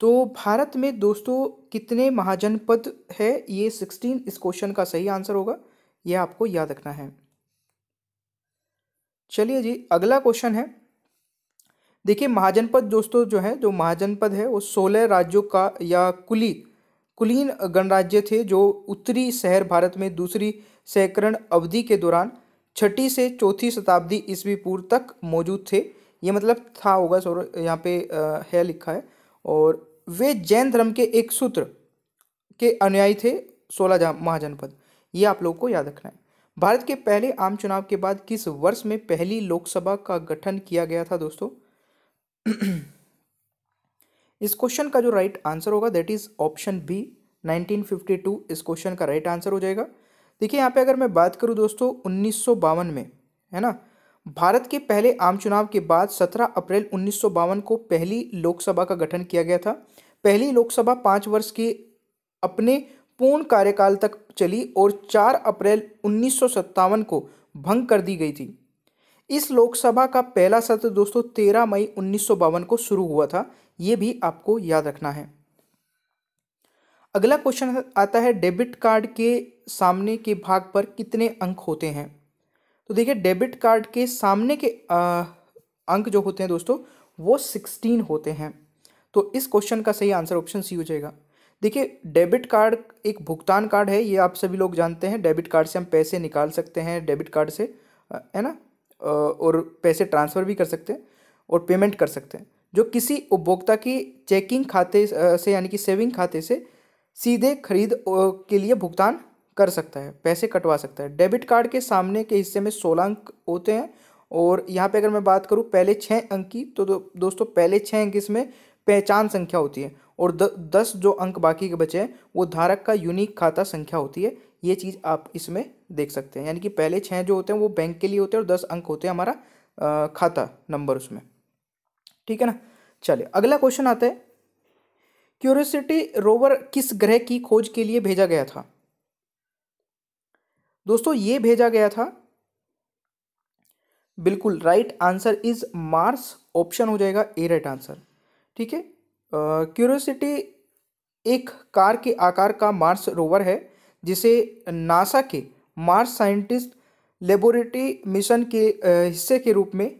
तो भारत में दोस्तों कितने महाजनपद है ये सिक्सटीन इस क्वेश्चन का सही आंसर होगा यह आपको याद रखना है चलिए जी अगला क्वेश्चन है देखिए महाजनपद दोस्तों जो है जो महाजनपद है वो सोलह राज्यों का या कुली कुलीन गणराज्य थे जो उत्तरी शहर भारत में दूसरी सैकरण अवधि के दौरान छठी से चौथी शताब्दी ईस्वी पूर्व तक मौजूद थे ये मतलब था होगा सौर यहाँ पे है लिखा है और वे जैन धर्म के एक सूत्र के अनुयायी थे सोलह महाजनपद ये आप लोगों को याद रखना है भारत के पहले आम चुनाव के बाद किस वर्ष में पहली लोकसभा का गठन किया गया था दोस्तों इस क्वेश्चन का जो राइट आंसर होगा दैट इज ऑप्शन बी 1952 इस क्वेश्चन का राइट आंसर हो जाएगा देखिए यहाँ पे अगर मैं बात करूँ दोस्तों उन्नीस में है ना भारत के पहले आम चुनाव के बाद 17 अप्रैल उन्नीस को पहली लोकसभा का गठन किया गया था पहली लोकसभा पाँच वर्ष के अपने पूर्ण कार्यकाल तक चली और 4 अप्रैल उन्नीस को भंग कर दी गई थी इस लोकसभा का पहला सत्र दोस्तों तेरह मई उन्नीस को शुरू हुआ था ये भी आपको याद रखना है अगला क्वेश्चन आता है डेबिट कार्ड के सामने के भाग पर कितने अंक होते हैं तो देखिए डेबिट कार्ड के सामने के आ, अंक जो होते हैं दोस्तों वो सिक्सटीन होते हैं तो इस क्वेश्चन का सही आंसर ऑप्शन सी हो जाएगा देखिए डेबिट कार्ड एक भुगतान कार्ड है ये आप सभी लोग जानते हैं डेबिट कार्ड से हम पैसे निकाल सकते हैं डेबिट कार्ड से है ना और पैसे ट्रांसफ़र भी कर सकते हैं और पेमेंट कर सकते हैं जो किसी उपभोक्ता की चेकिंग खाते से यानी कि सेविंग खाते से सीधे खरीद के लिए भुगतान कर सकता है पैसे कटवा सकता है डेबिट कार्ड के सामने के हिस्से में सोलह अंक होते हैं और यहाँ पे अगर मैं बात करूँ पहले छः अंक की तो दो, दोस्तों पहले छः अंक इसमें पहचान संख्या होती है और द, दस जो अंक बाकी के बचे हैं वो धारक का यूनिक खाता संख्या होती है ये चीज़ आप इसमें देख सकते हैं यानी कि पहले छः जो होते हैं वो बैंक के लिए होते हैं और दस अंक होते हैं हमारा खाता नंबर उसमें ठीक है ना चलिए अगला क्वेश्चन आता है क्यूरियोसिटी रोवर किस ग्रह की खोज के लिए भेजा गया था दोस्तों ये भेजा गया था बिल्कुल right answer is Mars option हो जाएगा ए राइट आंसर ठीक है क्यूरियोसिटी एक कार के आकार का मार्स रोवर है जिसे नासा के मार्स साइंटिस्ट लेबोरेटरी मिशन के हिस्से के रूप में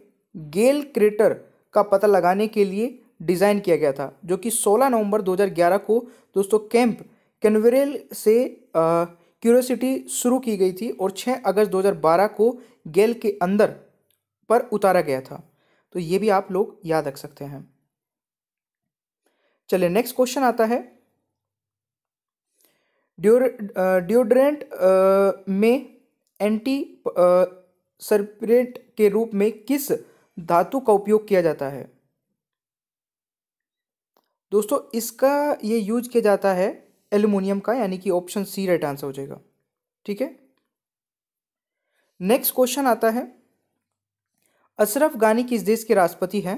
गेल क्रेटर का पता लगाने के लिए डिज़ाइन किया गया था जो कि 16 नवंबर 2011 को दोस्तों कैंप कैनवेरेल से क्यूरोसिटी शुरू की गई थी और 6 अगस्त 2012 को गेल के अंदर पर उतारा गया था तो ये भी आप लोग याद रख सकते हैं चलिए नेक्स्ट क्वेश्चन आता है डिओड्रेंट में एंटी सर्पेंट के रूप में किस धातु का उपयोग किया जाता है दोस्तों इसका ये यूज किया जाता है एल्यूमिनियम का यानी कि ऑप्शन सी राइट आंसर हो जाएगा ठीक है नेक्स्ट क्वेश्चन आता है अशरफ गानी किस देश के राष्ट्रपति हैं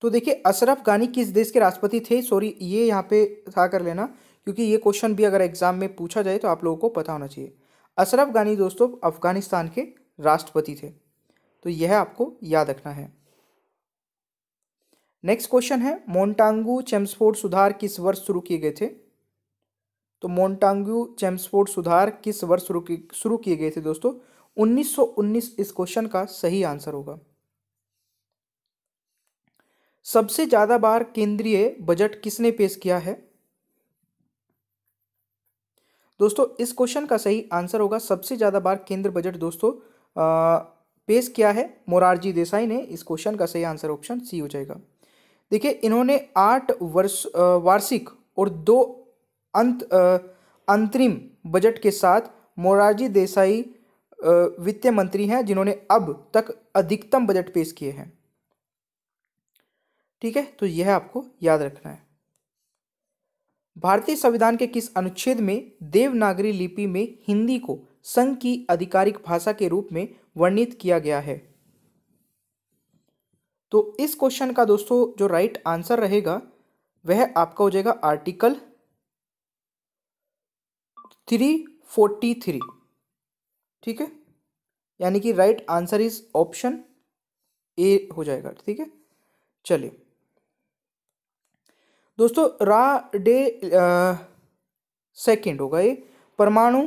तो देखिए अशरफ गानी किस देश के राष्ट्रपति थे सॉरी ये यहाँ पे था कर लेना क्योंकि ये क्वेश्चन भी अगर एग्जाम में पूछा जाए तो आप लोगों को पता होना चाहिए अशरफ गानी दोस्तों अफगानिस्तान के राष्ट्रपति थे तो यह आपको याद रखना है नेक्स्ट क्वेश्चन है मोन्टांगू चैम्सफोर्ड सुधार किस वर्ष शुरू किए गए थे तो मोन्टांगू चैम्सफोर्ड सुधार किस वर्ष शुरू शुरू किए गए थे दोस्तों 1919 इस क्वेश्चन का सही आंसर होगा सबसे ज़्यादा बार केंद्रीय बजट किसने पेश किया है दोस्तों इस क्वेश्चन का सही आंसर होगा सबसे ज़्यादा बार केंद्र बजट दोस्तों आ, पेश किया है मोरारजी देसाई ने इस क्वेश्चन का सही आंसर ऑप्शन सी हो जाएगा देखिए इन्होंने आठ वर्ष वार्षिक और दो अंत अंतरिम बजट के साथ मोरारजी देसाई वित्त मंत्री हैं जिन्होंने अब तक अधिकतम बजट पेश किए हैं ठीक है तो यह आपको याद रखना है भारतीय संविधान के किस अनुच्छेद में देवनागरी लिपि में हिंदी को संघ की आधिकारिक भाषा के रूप में वर्णित किया गया है तो इस क्वेश्चन का दोस्तों जो राइट आंसर रहेगा वह आपका हो जाएगा आर्टिकल थ्री फोर्टी थ्री ठीक है यानी कि right answer is option A हो जाएगा ठीक है चलिए दोस्तों रा डे सेकेंड होगा ये परमाणु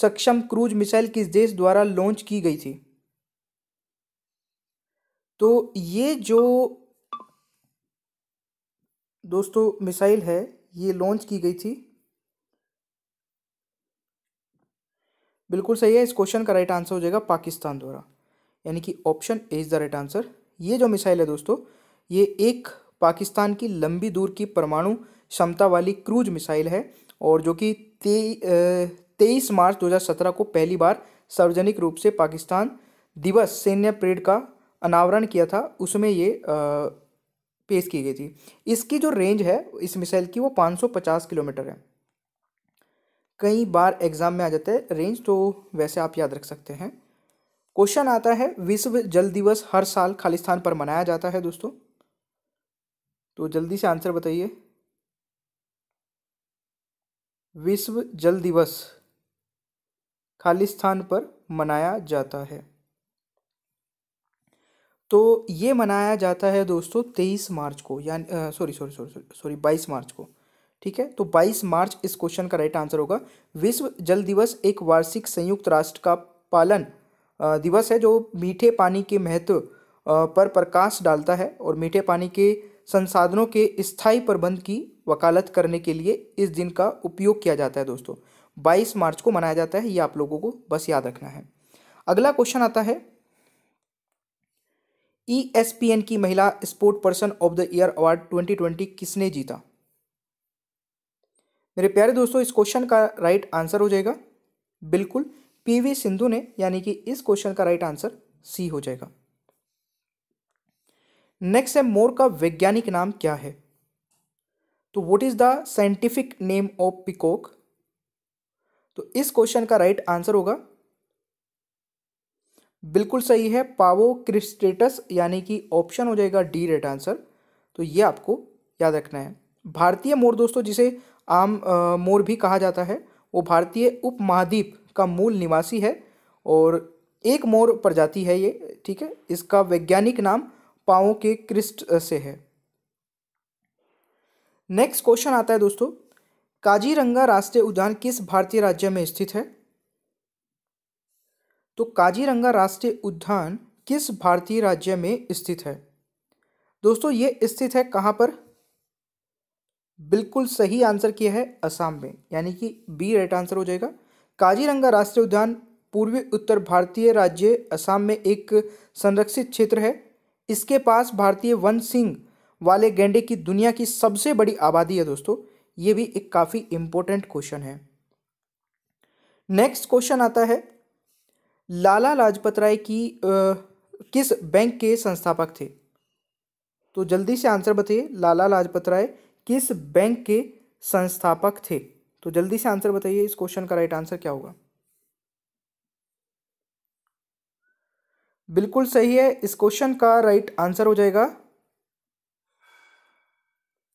सक्षम क्रूज मिसाइल किस देश द्वारा लॉन्च की गई थी तो ये जो दोस्तों मिसाइल है ये लॉन्च की गई थी बिल्कुल सही है इस क्वेश्चन का राइट आंसर हो जाएगा पाकिस्तान द्वारा यानी कि option A is the right answer ये जो मिसाइल है दोस्तों ये एक पाकिस्तान की लंबी दूर की परमाणु क्षमता वाली क्रूज मिसाइल है और जो कि तेईस मार्च 2017 को पहली बार सार्वजनिक रूप से पाकिस्तान दिवस सैन्य परेड का अनावरण किया था उसमें ये आ, पेश की गई थी इसकी जो रेंज है इस मिसाइल की वो 550 किलोमीटर है कई बार एग्ज़ाम में आ जाता है रेंज तो वैसे आप याद रख सकते हैं क्वेश्चन आता है विश्व जल दिवस हर साल खालिस्तान पर मनाया जाता है दोस्तों तो जल्दी से आंसर बताइए विश्व जल दिवस खालिस्तान पर मनाया जाता है तो ये मनाया जाता है दोस्तों तेईस मार्च को यानी सॉरी सॉरी सॉरी सॉरी बाईस मार्च को ठीक है तो बाईस मार्च इस क्वेश्चन का राइट आंसर होगा विश्व जल दिवस एक वार्षिक संयुक्त राष्ट्र का पालन दिवस है जो मीठे पानी के महत्व पर प्रकाश डालता है और मीठे पानी के संसाधनों के स्थायी प्रबंध की वकालत करने के लिए इस दिन का उपयोग किया जाता है दोस्तों बाईस मार्च को मनाया जाता है ये आप लोगों को बस याद रखना है अगला क्वेश्चन आता है ईएसपीएन e की महिला sport person of the year award 2020 किसने जीता मेरे प्यारे दोस्तों इस क्वेश्चन का राइट आंसर हो जाएगा बिल्कुल पीवी सिंधु ने यानी कि इस क्वेश्चन का राइट आंसर सी हो जाएगा नेक्स्ट है मोर का वैज्ञानिक नाम क्या है तो what is the scientific name of peacock तो इस क्वेश्चन का राइट right आंसर होगा बिल्कुल सही है पावो क्रिस्टेटस यानी कि ऑप्शन हो जाएगा डी राइट आंसर तो ये आपको याद रखना है भारतीय मोर दोस्तों जिसे आम आ, मोर भी कहा जाता है वो भारतीय उपमहाद्वीप का मूल निवासी है और एक मोर प्रजाति है ये ठीक है इसका वैज्ञानिक नाम पाओ के क्रिस्ट से है नेक्स्ट क्वेश्चन आता है दोस्तों काजीरंगा राष्ट्रीय उद्यान किस भारतीय राज्य में स्थित है तो काजीरंगा राष्ट्रीय उद्यान किस भारतीय राज्य में स्थित है दोस्तों ये स्थित है कहाँ पर बिल्कुल सही आंसर किया है असम में यानी कि बी राइट आंसर हो जाएगा काजीरंगा राष्ट्रीय उद्यान पूर्वी उत्तर भारतीय राज्य असम में एक संरक्षित क्षेत्र है इसके पास भारतीय वन सिंह वाले गेंडे की दुनिया की सबसे बड़ी आबादी है दोस्तों ये भी एक काफ़ी इम्पोर्टेंट क्वेश्चन है नेक्स्ट क्वेश्चन आता है लाला लाजपत राय की आ, किस बैंक के संस्थापक थे तो जल्दी से आंसर बताइए लाला लाजपत राय किस बैंक के संस्थापक थे तो जल्दी से आंसर बताइए इस क्वेश्चन का राइट आंसर क्या होगा बिल्कुल सही है इस क्वेश्चन का राइट आंसर हो जाएगा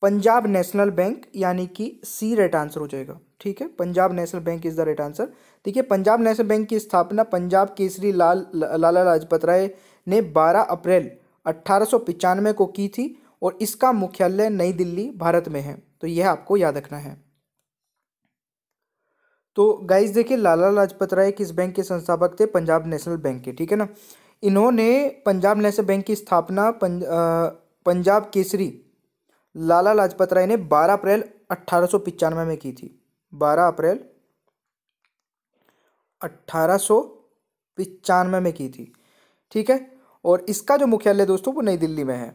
पंजाब नेशनल बैंक यानी कि सी राइट आंसर हो जाएगा ठीक है Punjab national bank is the right answer देखिए पंजाब नेशनल बैंक की स्थापना पंजाब केसरी लाल लाला लाजपत राय ने 12 अप्रैल अट्ठारह को की थी और इसका मुख्यालय नई दिल्ली भारत में है तो यह आपको याद रखना है तो गाइज देखिए लाला लाजपत राय किस बैंक के संस्थापक थे पंजाब नेशनल बैंक के ठीक है ना इन्होंने पंजाब नेशनल बैंक की स्थापना पंज, पंजाब केसरी लाला लाजपत राय ने 12 अप्रैल अट्ठारह में की थी 12 अप्रैल अट्ठारह में की थी ठीक है और इसका जो मुख्यालय दोस्तों वो नई दिल्ली में है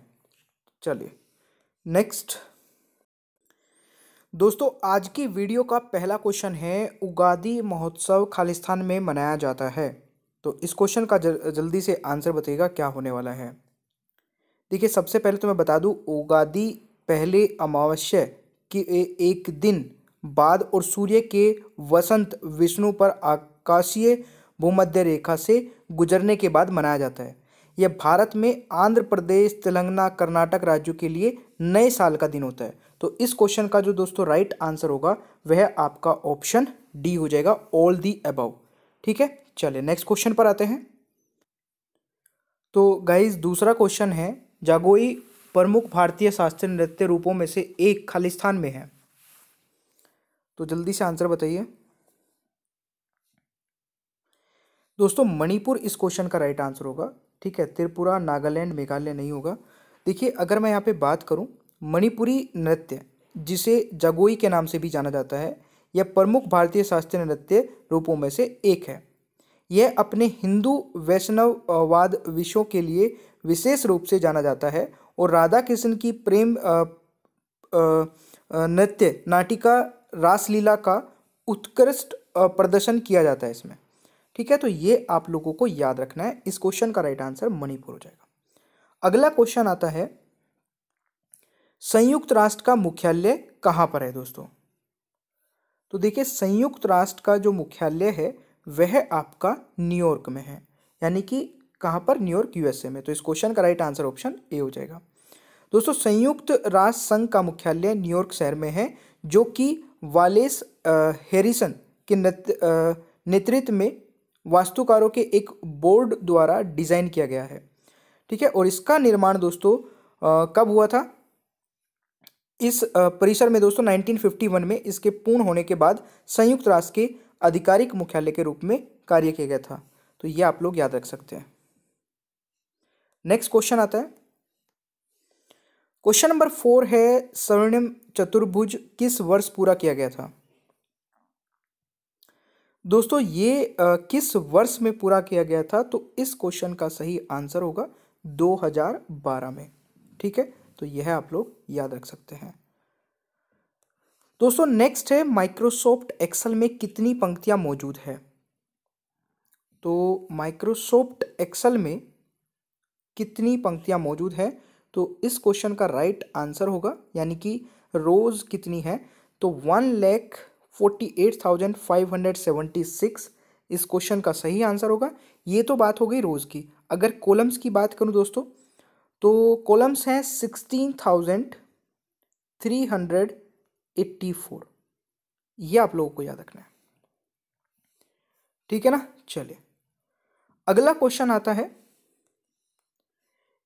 चलिए नेक्स्ट दोस्तों आज की वीडियो का पहला क्वेश्चन है उगादी महोत्सव खालिस्तान में मनाया जाता है तो इस क्वेश्चन का जल्दी से आंसर बताइएगा क्या होने वाला है देखिए सबसे पहले तो मैं बता दूँ उगादी पहले अमावस्या के एक दिन बाद और सूर्य के वसंत विष्णु पर आकाशीय भूमध्य रेखा से गुजरने के बाद मनाया जाता है यह भारत में आंध्र प्रदेश तेलंगाना कर्नाटक राज्यों के लिए नए साल का दिन होता है तो इस क्वेश्चन का जो दोस्तों राइट आंसर होगा वह आपका ऑप्शन डी हो जाएगा ऑल दी अबव ठीक है चलिए नेक्स्ट क्वेश्चन पर आते हैं तो गाइज दूसरा क्वेश्चन है जागोई प्रमुख भारतीय शास्त्रीय नृत्य रूपों में से एक खालिस्तान में है तो जल्दी से आंसर बताइए दोस्तों मणिपुर इस क्वेश्चन का राइट आंसर होगा ठीक है त्रिपुरा नागालैंड मेघालय नहीं होगा देखिए अगर मैं यहाँ पे बात करूँ मणिपुरी नृत्य जिसे जगोई के नाम से भी जाना जाता है यह प्रमुख भारतीय शास्त्रीय नृत्य रूपों में से एक है यह अपने हिंदू वैष्णववाद विषयों के लिए विशेष रूप से जाना जाता है और राधा कृष्ण की प्रेम नृत्य नाटिका रासलीला का उत्कृष्ट प्रदर्शन किया जाता है इसमें ठीक है तो ये आप लोगों को याद रखना है इस क्वेश्चन का राइट आंसर मणिपुर हो जाएगा अगला क्वेश्चन आता है संयुक्त राष्ट्र का मुख्यालय कहाँ पर है दोस्तों तो देखिए संयुक्त राष्ट्र का जो मुख्यालय है वह आपका न्यूयॉर्क में है यानी कि कहाँ पर न्यूयॉर्क यूएसए में तो इस क्वेश्चन का राइट आंसर ऑप्शन ए हो जाएगा दोस्तों संयुक्त राष्ट्र संघ का मुख्यालय न्यूयॉर्क शहर में है जो कि वालेस हेरिसन के नेतृत्व में वास्तुकारों के एक बोर्ड द्वारा डिज़ाइन किया गया है ठीक है और इसका निर्माण दोस्तों कब हुआ था इस परिसर में दोस्तों 1951 में इसके पूर्ण होने के बाद संयुक्त राष्ट्र के आधिकारिक मुख्यालय के रूप में कार्य किया गया था तो ये आप लोग याद रख सकते हैं नेक्स्ट क्वेश्चन आता है क्वेश्चन नंबर फोर है स्वर्णिम चतुर्भुज किस वर्ष पूरा किया गया था दोस्तों ये आ, किस वर्ष में पूरा किया गया था तो इस क्वेश्चन का सही आंसर होगा 2012 में ठीक है तो यह आप लोग याद रख सकते हैं दोस्तों नेक्स्ट है माइक्रोसॉफ्ट एक्सेल में कितनी पंक्तियां मौजूद है तो माइक्रोसॉफ्ट एक्सेल में कितनी पंक्तियां मौजूद है तो इस क्वेश्चन का राइट आंसर होगा यानी कि रोज़ कितनी है तो one lakh forty eight thousand five hundred seventy six इस क्वेश्चन का सही आंसर होगा ये तो बात हो गई रोज़ की अगर कॉलम्स की बात करूँ दोस्तों तो कॉलम्स हैं sixteen thousand three hundred eighty four ये आप लोगों को याद रखना है ठीक है ना चलिए अगला क्वेश्चन आता है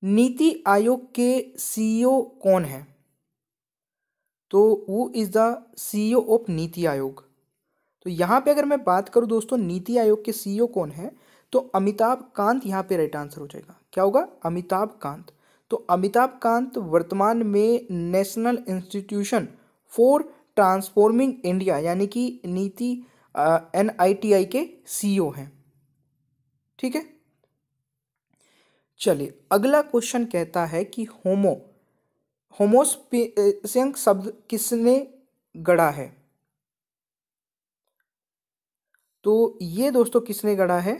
नीति आयोग के सीईओ e कौन है तो वो इज़ द सीईओ ऑफ नीति आयोग तो यहां पे अगर मैं बात करूं दोस्तों नीति आयोग के सीईओ e कौन है तो अमिताभ कांत यहां पे राइट आंसर हो जाएगा क्या होगा अमिताभ कांत तो अमिताभ कांत वर्तमान में national institution for transforming India यानी कि नीति एन आई टी आई के सीईओ हैं ठीक है चलिए अगला क्वेश्चन कहता है कि होमो होमोस्पियंक शब्द किसने गढ़ा है तो ये दोस्तों किसने गढ़ा है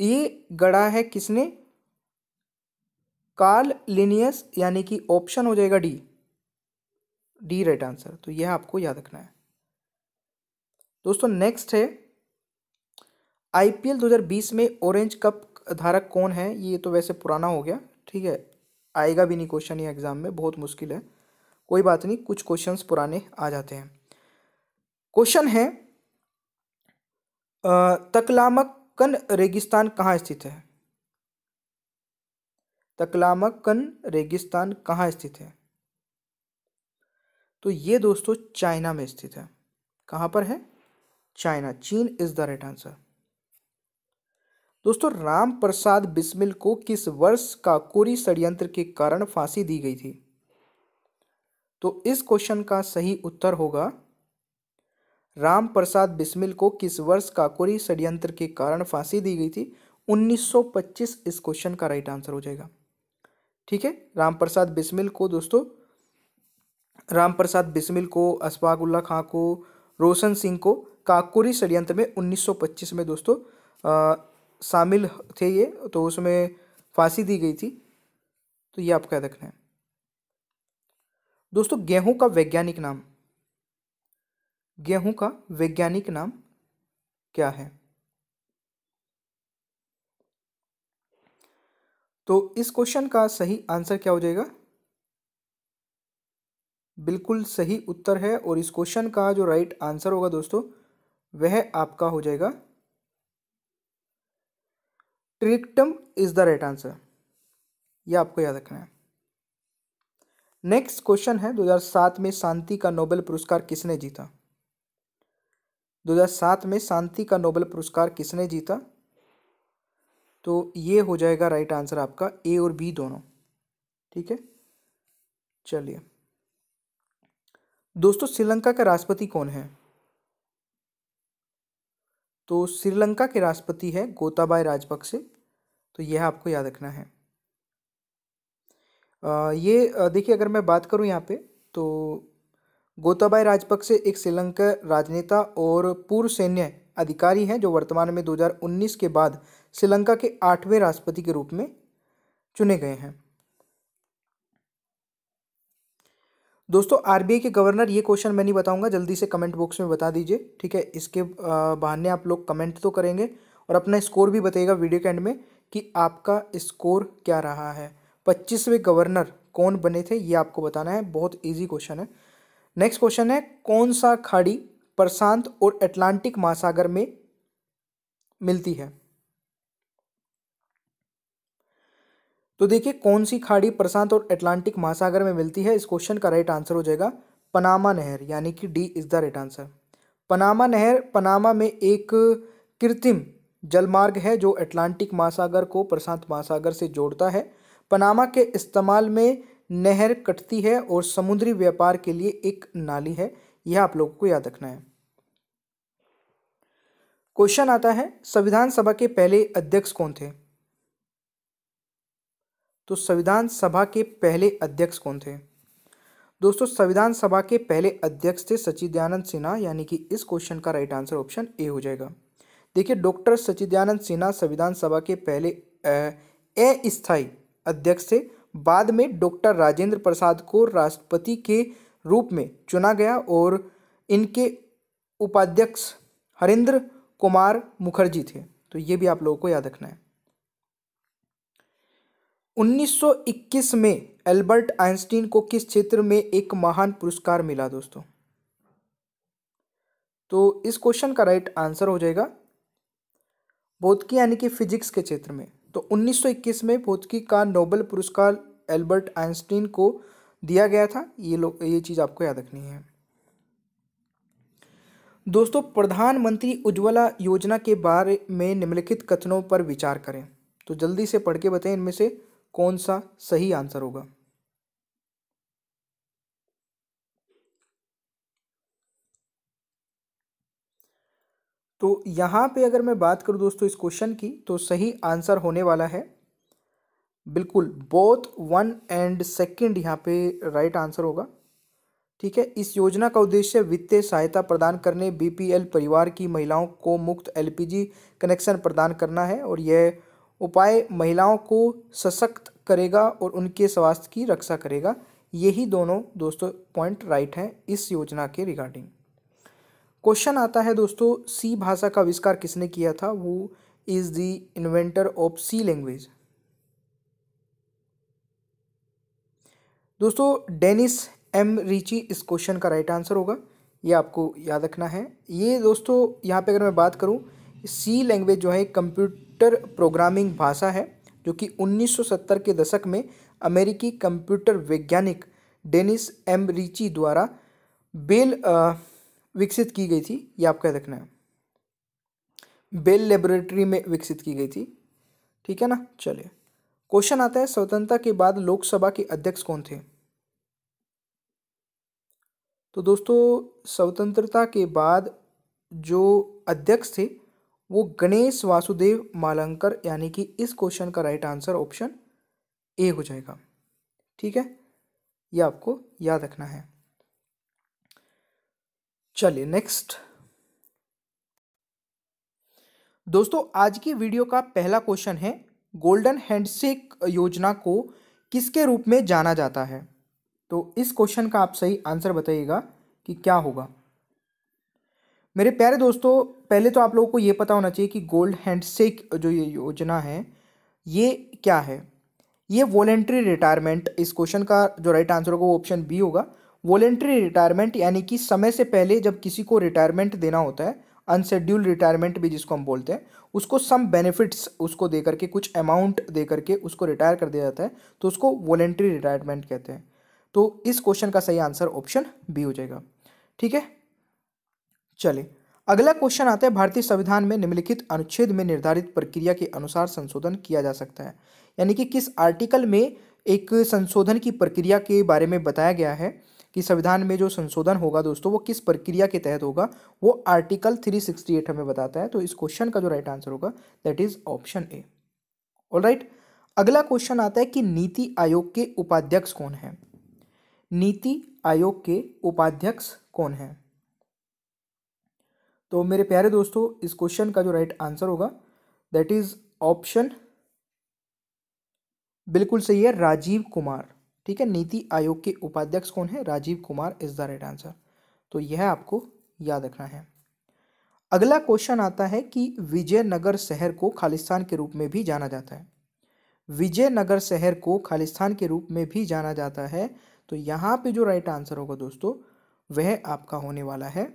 ये गढ़ा है किसने कार्ल लिनियस यानी कि ऑप्शन हो जाएगा डी डी राइट आंसर तो यह आपको याद रखना है दोस्तों नेक्स्ट है आईपीएल 2020 में ऑरेंज कप धारक कौन है ये तो वैसे पुराना हो गया ठीक है आएगा भी नहीं क्वेश्चन ये एग्ज़ाम में बहुत मुश्किल है कोई बात नहीं कुछ क्वेश्चंस पुराने आ जाते हैं क्वेश्चन है तकलामकन रेगिस्तान कहाँ स्थित है तकलामकन रेगिस्तान कहाँ स्थित है तो ये दोस्तों चाइना में स्थित है कहाँ पर है चाइना चीन इज द राइट आंसर दोस्तों राम प्रसाद बिस्मिल को किस वर्ष कोरी षड्यंत्र के कारण फांसी दी गई थी तो इस क्वेश्चन का सही उत्तर होगा राम प्रसाद बिस्मिल को किस वर्ष का कोरी षड्यंत्र के कारण फांसी दी गई थी 1925 इस क्वेश्चन का राइट आंसर हो जाएगा ठीक है राम प्रसाद बिस्मिल को दोस्तों राम प्रसाद बिस्मिल को असफाकुल्ला खां को रोशन सिंह को काकोरी षडयंत्र में 1925 में दोस्तों आ, शामिल थे ये तो उसमें फांसी दी गई थी तो ये आप क्या रखना है दोस्तों गेहूं का वैज्ञानिक नाम गेहूं का वैज्ञानिक नाम क्या है तो इस क्वेश्चन का सही आंसर क्या हो जाएगा बिल्कुल सही उत्तर है और इस क्वेश्चन का जो राइट आंसर होगा दोस्तों वह आपका हो जाएगा ट्रिक्टम इज द राइट आंसर यह आपको याद रखना है नेक्स्ट क्वेश्चन है 2007 में शांति का नोबेल पुरस्कार किसने जीता 2007 में शांति का नोबेल पुरस्कार किसने जीता तो ये हो जाएगा राइट आंसर आपका ए और बी दोनों ठीक है चलिए दोस्तों श्रीलंका का राष्ट्रपति कौन है तो श्रीलंका के राष्ट्रपति है गोताबाय राजपक्षे तो यह आपको याद रखना है ये देखिए अगर मैं बात करूँ यहाँ पे तो गोताबाय राजपक्षे एक श्रीलंका राजनेता और पूर्व सैन्य अधिकारी हैं जो वर्तमान में 2019 के बाद श्रीलंका के आठवें राष्ट्रपति के रूप में चुने गए हैं दोस्तों आरबीआई के गवर्नर ये क्वेश्चन मैं नहीं बताऊंगा जल्दी से कमेंट बॉक्स में बता दीजिए ठीक है इसके बहाने आप लोग कमेंट तो करेंगे और अपना स्कोर भी बताइएगा वीडियो के एंड में कि आपका स्कोर क्या रहा है पच्चीसवें गवर्नर कौन बने थे ये आपको बताना है बहुत ईजी क्वेश्चन है नेक्स्ट क्वेश्चन है कौन सा खाड़ी प्रशांत और अटलांटिक महासागर में मिलती है तो देखिए कौन सी खाड़ी प्रशांत और अटलांटिक महासागर में मिलती है इस क्वेश्चन का राइट आंसर हो जाएगा पनामा नहर यानी कि D is the right answer Panama नहर पनामा में एक कृत्रिम जलमार्ग है जो अटलांटिक महासागर को प्रशांत महासागर से जोड़ता है पनामा के इस्तेमाल में नहर कटती है और समुद्री व्यापार के लिए एक नाली है यह आप लोगों को याद रखना है क्वेश्चन आता है संविधान सभा के पहले अध्यक्ष कौन थे तो संविधान सभा के पहले अध्यक्ष कौन थे दोस्तों संविधान सभा के पहले अध्यक्ष थे सचिदानंद सिन्हा यानी कि इस क्वेश्चन का राइट आंसर ऑप्शन ए हो जाएगा देखिए डॉक्टर सचिदानंद सिन्हा संविधान सभा के पहले अस्थायी अध्यक्ष थे बाद में डॉक्टर राजेंद्र प्रसाद को राष्ट्रपति के रूप में चुना गया और इनके उपाध्यक्ष हरेंद्र कुमार मुखर्जी थे तो ये भी आप लोगों को याद रखना है 1921 में एल्बर्ट आइंस्टीन को किस क्षेत्र में एक महान पुरस्कार मिला दोस्तों तो इस क्वेश्चन का राइट आंसर हो जाएगा भौतिकी यानी कि फिजिक्स के क्षेत्र में तो 1921 में भौतिकी का नोबेल पुरस्कार एल्बर्ट आइंस्टीन को दिया गया था ये लोग ये चीज़ आपको याद रखनी है दोस्तों प्रधानमंत्री उज्ज्वला योजना के बारे में निम्नलिखित कथनों पर विचार करें तो जल्दी से पढ़ के बताएं इनमें से कौन सा सही आंसर होगा तो यहां पे अगर मैं बात करूं दोस्तों इस क्वेश्चन की तो सही आंसर होने वाला है बिल्कुल बोथ वन एंड सेकंड यहाँ पे राइट आंसर होगा ठीक है इस योजना का उद्देश्य वित्तीय सहायता प्रदान करने बीपीएल परिवार की महिलाओं को मुक्त एलपीजी कनेक्शन प्रदान करना है और यह उपाय महिलाओं को सशक्त करेगा और उनके स्वास्थ्य की रक्षा करेगा यही दोनों दोस्तों पॉइंट राइट हैं इस योजना के रिगार्डिंग क्वेश्चन आता है दोस्तों सी भाषा का आविष्कार किसने किया था वो is the inventor of C language दोस्तों डेनिस एम रिची इस क्वेश्चन का राइट आंसर होगा ये आपको याद रखना है ये दोस्तों यहाँ पे अगर मैं बात करूँ सी लैंग्वेज जो है कंप्यूट कंप्यूटर प्रोग्रामिंग भाषा है जो कि 1970 के दशक में अमेरिकी कंप्यूटर वैज्ञानिक डेनिस एम रिची द्वारा बेल विकसित की गई थी ये आपका देखना है बेल लेबोरेटरी में विकसित की गई थी ठीक है ना चलिए क्वेश्चन आता है स्वतंत्रता के बाद लोकसभा के अध्यक्ष कौन थे तो दोस्तों स्वतंत्रता के बाद जो अध्यक्ष थे वो गणेश वासुदेव मालंकर यानी कि इस क्वेश्चन का राइट आंसर ऑप्शन ए हो जाएगा ठीक है ये आपको याद रखना है चलिए नेक्स्ट दोस्तों आज की वीडियो का पहला क्वेश्चन है गोल्डन हैंडशेक योजना को किसके रूप में जाना जाता है तो इस क्वेश्चन का आप सही आंसर बताइएगा कि क्या होगा मेरे प्यारे दोस्तों पहले तो आप लोगों को ये पता होना चाहिए कि गोल्ड हैंडसेक जो ये योजना है ये क्या है ये वॉलेंट्री रिटायरमेंट इस क्वेश्चन का जो राइट आंसर होगा वो ऑप्शन बी होगा वॉलेंट्री रिटायरमेंट यानी कि समय से पहले जब किसी को रिटायरमेंट देना होता है अनशेड्यूल रिटायरमेंट भी जिसको हम बोलते हैं उसको सम बेनिफिट्स उसको दे करके कुछ अमाउंट दे करके उसको रिटायर कर दिया जाता है तो उसको वॉलेंट्री रिटायरमेंट कहते हैं तो इस क्वेश्चन का सही आंसर ऑप्शन बी हो जाएगा ठीक है चले अगला क्वेश्चन आता है भारतीय संविधान में निम्नलिखित अनुच्छेद में निर्धारित प्रक्रिया के अनुसार संशोधन किया जा सकता है यानी कि किस आर्टिकल में एक संशोधन की प्रक्रिया के बारे में बताया गया है कि संविधान में जो संशोधन होगा दोस्तों वो किस प्रक्रिया के तहत होगा वो आर्टिकल 368 हमें बताता है तो इस क्वेश्चन का जो राइट आंसर होगा that is option A right अगला क्वेश्चन आता है कि नीति आयोग के उपाध्यक्ष कौन है नीति आयोग के उपाध्यक्ष कौन है तो मेरे प्यारे दोस्तों इस क्वेश्चन का जो राइट आंसर होगा दैट इज ऑप्शन बिल्कुल सही है राजीव कुमार ठीक है नीति आयोग के उपाध्यक्ष कौन है Rajiv Kumar is the right answer तो यह आपको याद रखना है अगला क्वेश्चन आता है कि विजयनगर शहर को खालिस्तान के रूप में भी जाना जाता है विजयनगर शहर को खालिस्तान के रूप में भी जाना जाता है तो यहाँ पे जो राइट आंसर होगा दोस्तों वह आपका होने वाला है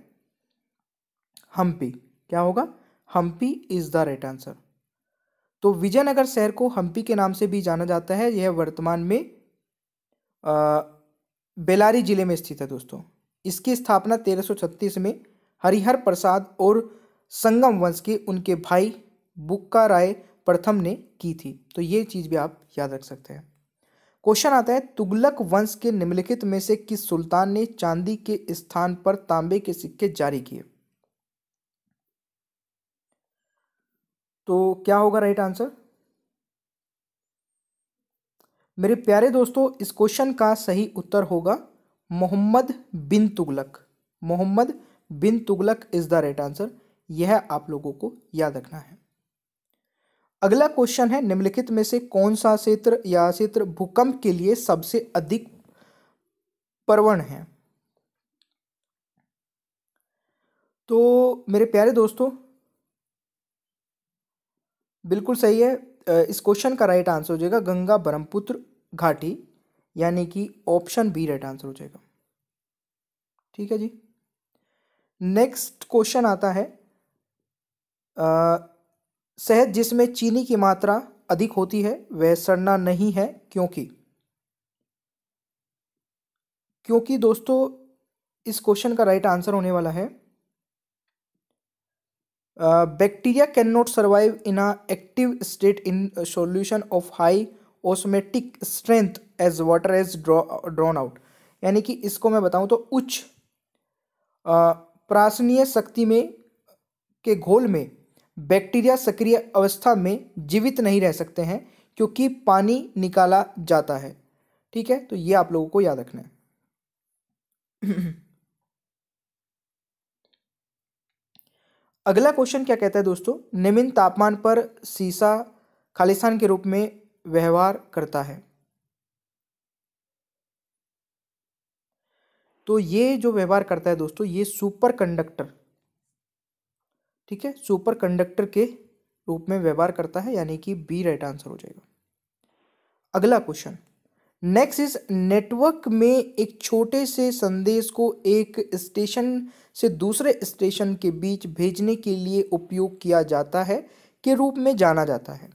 हम्पी क्या होगा Hampi is the right answer तो विजयनगर शहर को हम्पी के नाम से भी जाना जाता है यह वर्तमान में आ, बेलारी जिले में स्थित है दोस्तों इसकी स्थापना 1336 में हरिहर प्रसाद और संगम वंश के उनके भाई बुक्का राय प्रथम ने की थी तो ये चीज़ भी आप याद रख सकते हैं क्वेश्चन आता है तुगलक वंश के निम्नलिखित में से किस सुल्तान ने चांदी के स्थान पर तांबे के सिक्के जारी किए तो क्या होगा राइट आंसर मेरे प्यारे दोस्तों इस क्वेश्चन का सही उत्तर होगा Mohammad bin Tughlaq Mohammad bin Tughlaq is the right answer यह आप लोगों को याद रखना है अगला क्वेश्चन है निम्नलिखित में से कौन सा क्षेत्र या क्षेत्र भूकंप के लिए सबसे अधिक परवण है तो मेरे प्यारे दोस्तों बिल्कुल सही है इस क्वेश्चन का राइट आंसर हो जाएगा गंगा ब्रह्मपुत्र घाटी यानी कि ऑप्शन बी राइट आंसर हो जाएगा ठीक है जी नेक्स्ट क्वेश्चन आता है शहद जिसमें चीनी की मात्रा अधिक होती है वह सड़ना नहीं है क्योंकि क्योंकि दोस्तों इस क्वेश्चन का राइट आंसर होने वाला है bacteria can not survive in a active state in solution of high osmotic strength as water as drawn out यानी कि इसको मैं बताऊं तो उच्च प्रासनीय शक्ति में के घोल में बैक्टीरिया सक्रिय अवस्था में जीवित नहीं रह सकते हैं क्योंकि पानी निकाला जाता है ठीक है तो ये आप लोगों को याद रखना है अगला क्वेश्चन क्या कहता है दोस्तों निम्न तापमान पर सीसा खालिस्तान के रूप में व्यवहार करता है तो ये जो व्यवहार करता है दोस्तों ये सुपर कंडक्टर ठीक है सुपर कंडक्टर के रूप में व्यवहार करता है यानी कि बी राइट आंसर हो जाएगा अगला क्वेश्चन नेक्स्ट इस नेटवर्क में एक छोटे से संदेश को एक स्टेशन से दूसरे स्टेशन के बीच भेजने के लिए उपयोग किया जाता है के रूप में जाना जाता है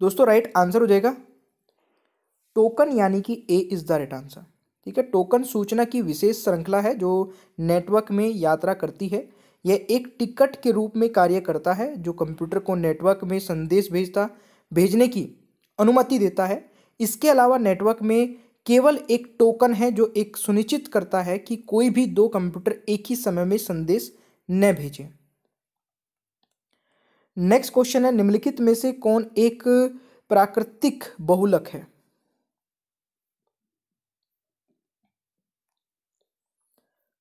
दोस्तों राइट आंसर हो जाएगा टोकन यानी कि A is the right answer ठीक है टोकन सूचना की विशेष श्रृंखला है जो नेटवर्क में यात्रा करती है यह एक टिकट के रूप में कार्य करता है जो कंप्यूटर को नेटवर्क में संदेश भेजता भेजने की अनुमति देता है इसके अलावा नेटवर्क में केवल एक टोकन है जो एक सुनिश्चित करता है कि कोई भी दो कंप्यूटर एक ही समय में संदेश न भेजे नेक्स्ट क्वेश्चन है निम्नलिखित में से कौन एक प्राकृतिक बहुलक है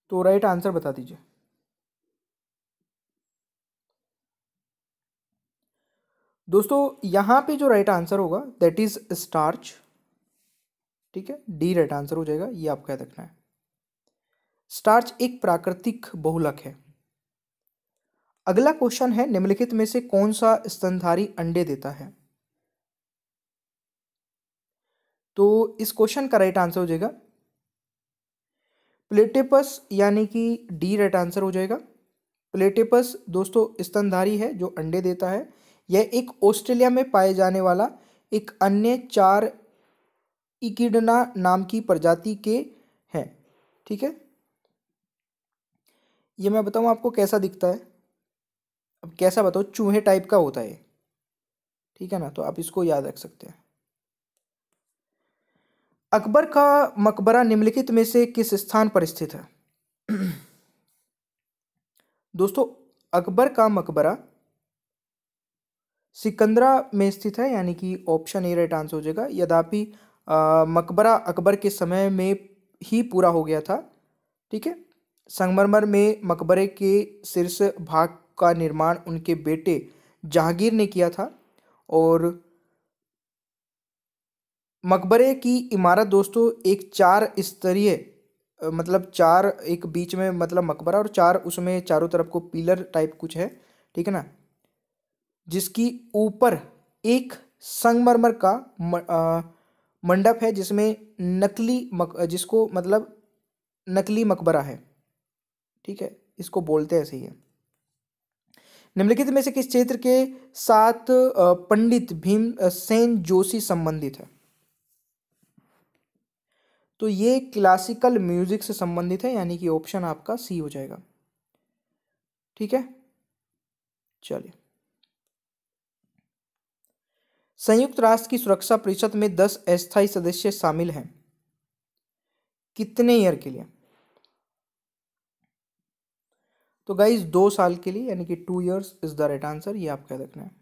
तो राइट आंसर बता दीजिए दोस्तों यहां पे जो राइट आंसर होगा दैट इज स्टार्च ठीक है डी राइट आंसर हो जाएगा ये आपको याद रखना है स्टार्च एक प्राकृतिक बहुलक है अगला क्वेश्चन है निम्नलिखित में से कौन सा स्तनधारी अंडे देता है तो इस क्वेश्चन का राइट आंसर हो जाएगा प्लेटेपस यानी कि डी राइट आंसर हो जाएगा प्लेटेपस दोस्तों स्तनधारी है जो अंडे देता है यह एक ऑस्ट्रेलिया में पाए जाने वाला एक अन्य चार इकिडना नाम की प्रजाति के हैं ठीक है ये मैं बताऊँ आपको कैसा दिखता है अब कैसा बताओ चूहे टाइप का होता है ठीक है ना तो आप इसको याद रख सकते हैं अकबर का मकबरा निम्नलिखित में से किस स्थान पर स्थित है दोस्तों अकबर का मकबरा सिकंदरा में स्थित है यानी कि ऑप्शन ए राइट आंसर हो जाएगा यद्यपि मकबरा अकबर के समय में ही पूरा हो गया था ठीक है संगमरमर में मकबरे के शीर्ष भाग का निर्माण उनके बेटे जहांगीर ने किया था और मकबरे की इमारत दोस्तों एक चार स्तरीय मतलब चार एक बीच में मतलब मकबरा और चार उसमें चारों तरफ को पिलर टाइप कुछ है ठीक है ना जिसकी ऊपर एक संगमरमर का म, आ, मंडप है जिसमें नकली मक जिसको मतलब नकली मकबरा है ठीक है इसको बोलते हैं सही है निम्नलिखित में से किस क्षेत्र के साथ पंडित भीम सेन जोशी संबंधित है तो ये क्लासिकल म्यूजिक से संबंधित है यानी कि ऑप्शन आपका सी हो जाएगा ठीक है चलिए संयुक्त राष्ट्र की सुरक्षा परिषद में दस अस्थायी सदस्य शामिल हैं कितने ईयर के लिए तो गाइज दो साल के लिए यानी कि two years is the right answer ये कह रखना है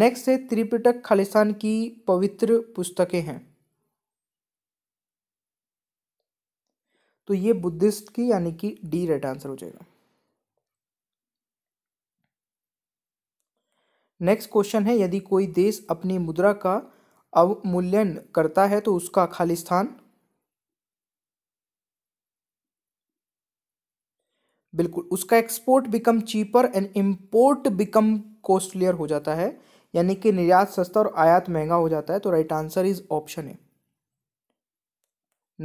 नेक्स्ट है त्रिपिटक खालिस्तान की पवित्र पुस्तकें हैं तो ये बुद्धिस्ट की यानी कि डी राइट आंसर हो जाएगा नेक्स्ट क्वेश्चन है यदि कोई देश अपनी मुद्रा का अवमूल्यन करता है तो उसका खालिस्तान बिल्कुल उसका export become cheaper and import become costlier हो जाता है यानी कि निर्यात सस्ता और आयात महंगा हो जाता है तो राइट आंसर इज ऑप्शन है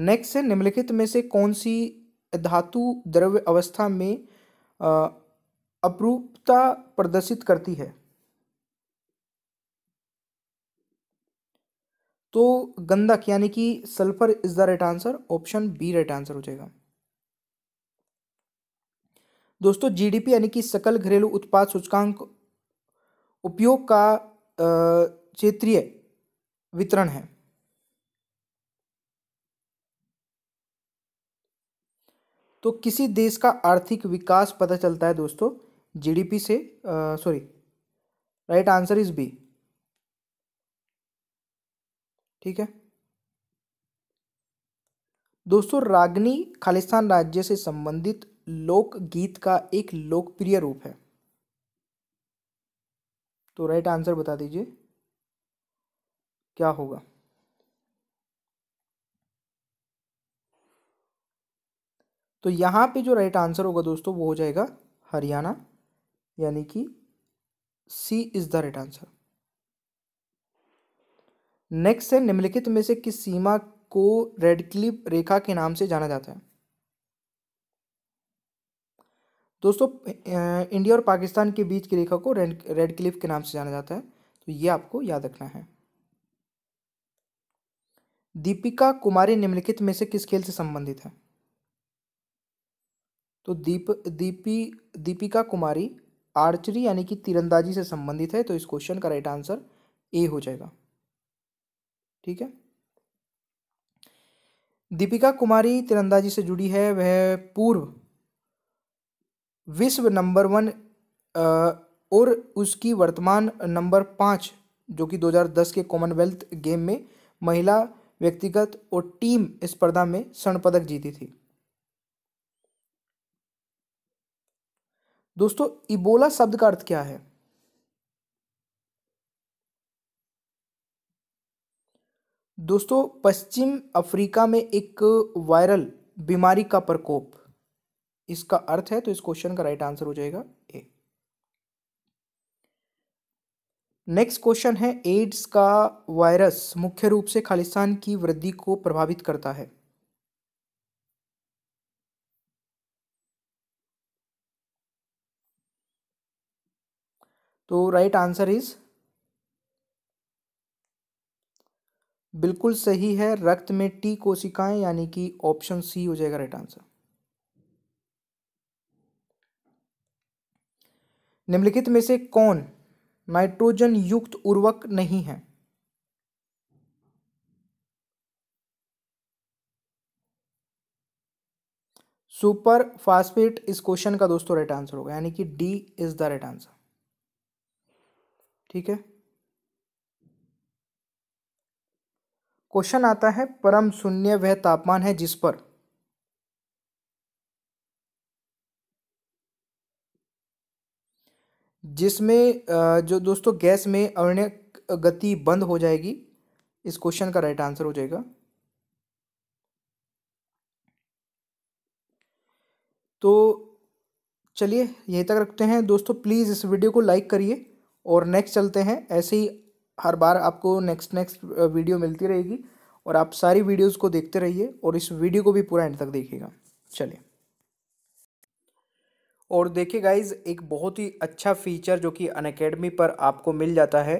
नेक्स्ट है निम्नलिखित में से कौन सी धातु द्रव्य अवस्था में अपरूपता प्रदर्शित करती है तो गंधक यानी कि sulphur is the right answer option B right answer हो जाएगा दोस्तों जीडीपी यानी कि सकल घरेलू उत्पाद सूचकांक उपयोग का क्षेत्रीय वितरण है तो किसी देश का आर्थिक विकास पता चलता है दोस्तों जीडीपी से sorry right answer is B ठीक है दोस्तों रागनी खालिस्तान राज्य से संबंधित लोक गीत का एक लोकप्रिय रूप है तो राइट आंसर बता दीजिए क्या होगा तो यहां पे जो राइट आंसर होगा दोस्तों वो हो जाएगा हरियाणा यानी कि C is the right answer next है निम्नलिखित में से किस सीमा को रेडक्लिप रेखा के नाम से जाना जाता है दोस्तों इंडिया और पाकिस्तान के बीच की रेखा को रेड रेड क्लिप के नाम से जाना जाता है तो ये आपको याद रखना है दीपिका कुमारी निम्नलिखित में से किस खेल से संबंधित है तो दीप दीपी दीपिका कुमारी आर्चरी यानी कि तीरंदाजी से संबंधित है तो इस क्वेश्चन का राइट आंसर ए हो जाएगा ठीक है दीपिका कुमारी तिरंदाजी से जुड़ी है वह पूर्व विश्व नंबर वन और उसकी वर्तमान नंबर पाँच जो कि 2010 के कॉमनवेल्थ गेम में महिला व्यक्तिगत और टीम स्पर्धा में स्वर्ण पदक जीती थी दोस्तों इबोला शब्द का अर्थ क्या है दोस्तों पश्चिम अफ्रीका में एक वायरल बीमारी का प्रकोप इसका अर्थ है तो इस क्वेश्चन का राइट आंसर हो जाएगा ए नेक्स्ट क्वेश्चन है एड्स का वायरस मुख्य रूप से खालिस्तान की वृद्धि को प्रभावित करता है तो राइट आंसर इज बिल्कुल सही है रक्त में टी कोशिकाएं यानी कि ऑप्शन सी हो जाएगा राइट आंसर निम्नलिखित में से कौन नाइट्रोजन युक्त उर्वरक नहीं है सुपर फास्फेट इस क्वेश्चन का दोस्तों राइट आंसर होगा यानी कि D is the right answer ठीक है क्वेश्चन आता है परम शून्य वह तापमान है जिस पर जिसमें जो दोस्तों गैस में अवर्ण गति बंद हो जाएगी इस क्वेश्चन का राइट आंसर हो जाएगा तो चलिए यहीं तक रखते हैं दोस्तों प्लीज़ इस वीडियो को लाइक करिए और नेक्स्ट चलते हैं ऐसे ही हर बार आपको नेक्स्ट नेक्स्ट वीडियो मिलती रहेगी और आप सारी वीडियोस को देखते रहिए और इस वीडियो को भी पूरा एंड तक देखिएगा चलिए और देखिए गाइज एक बहुत ही अच्छा फीचर जो कि अनकेडमी पर आपको मिल जाता है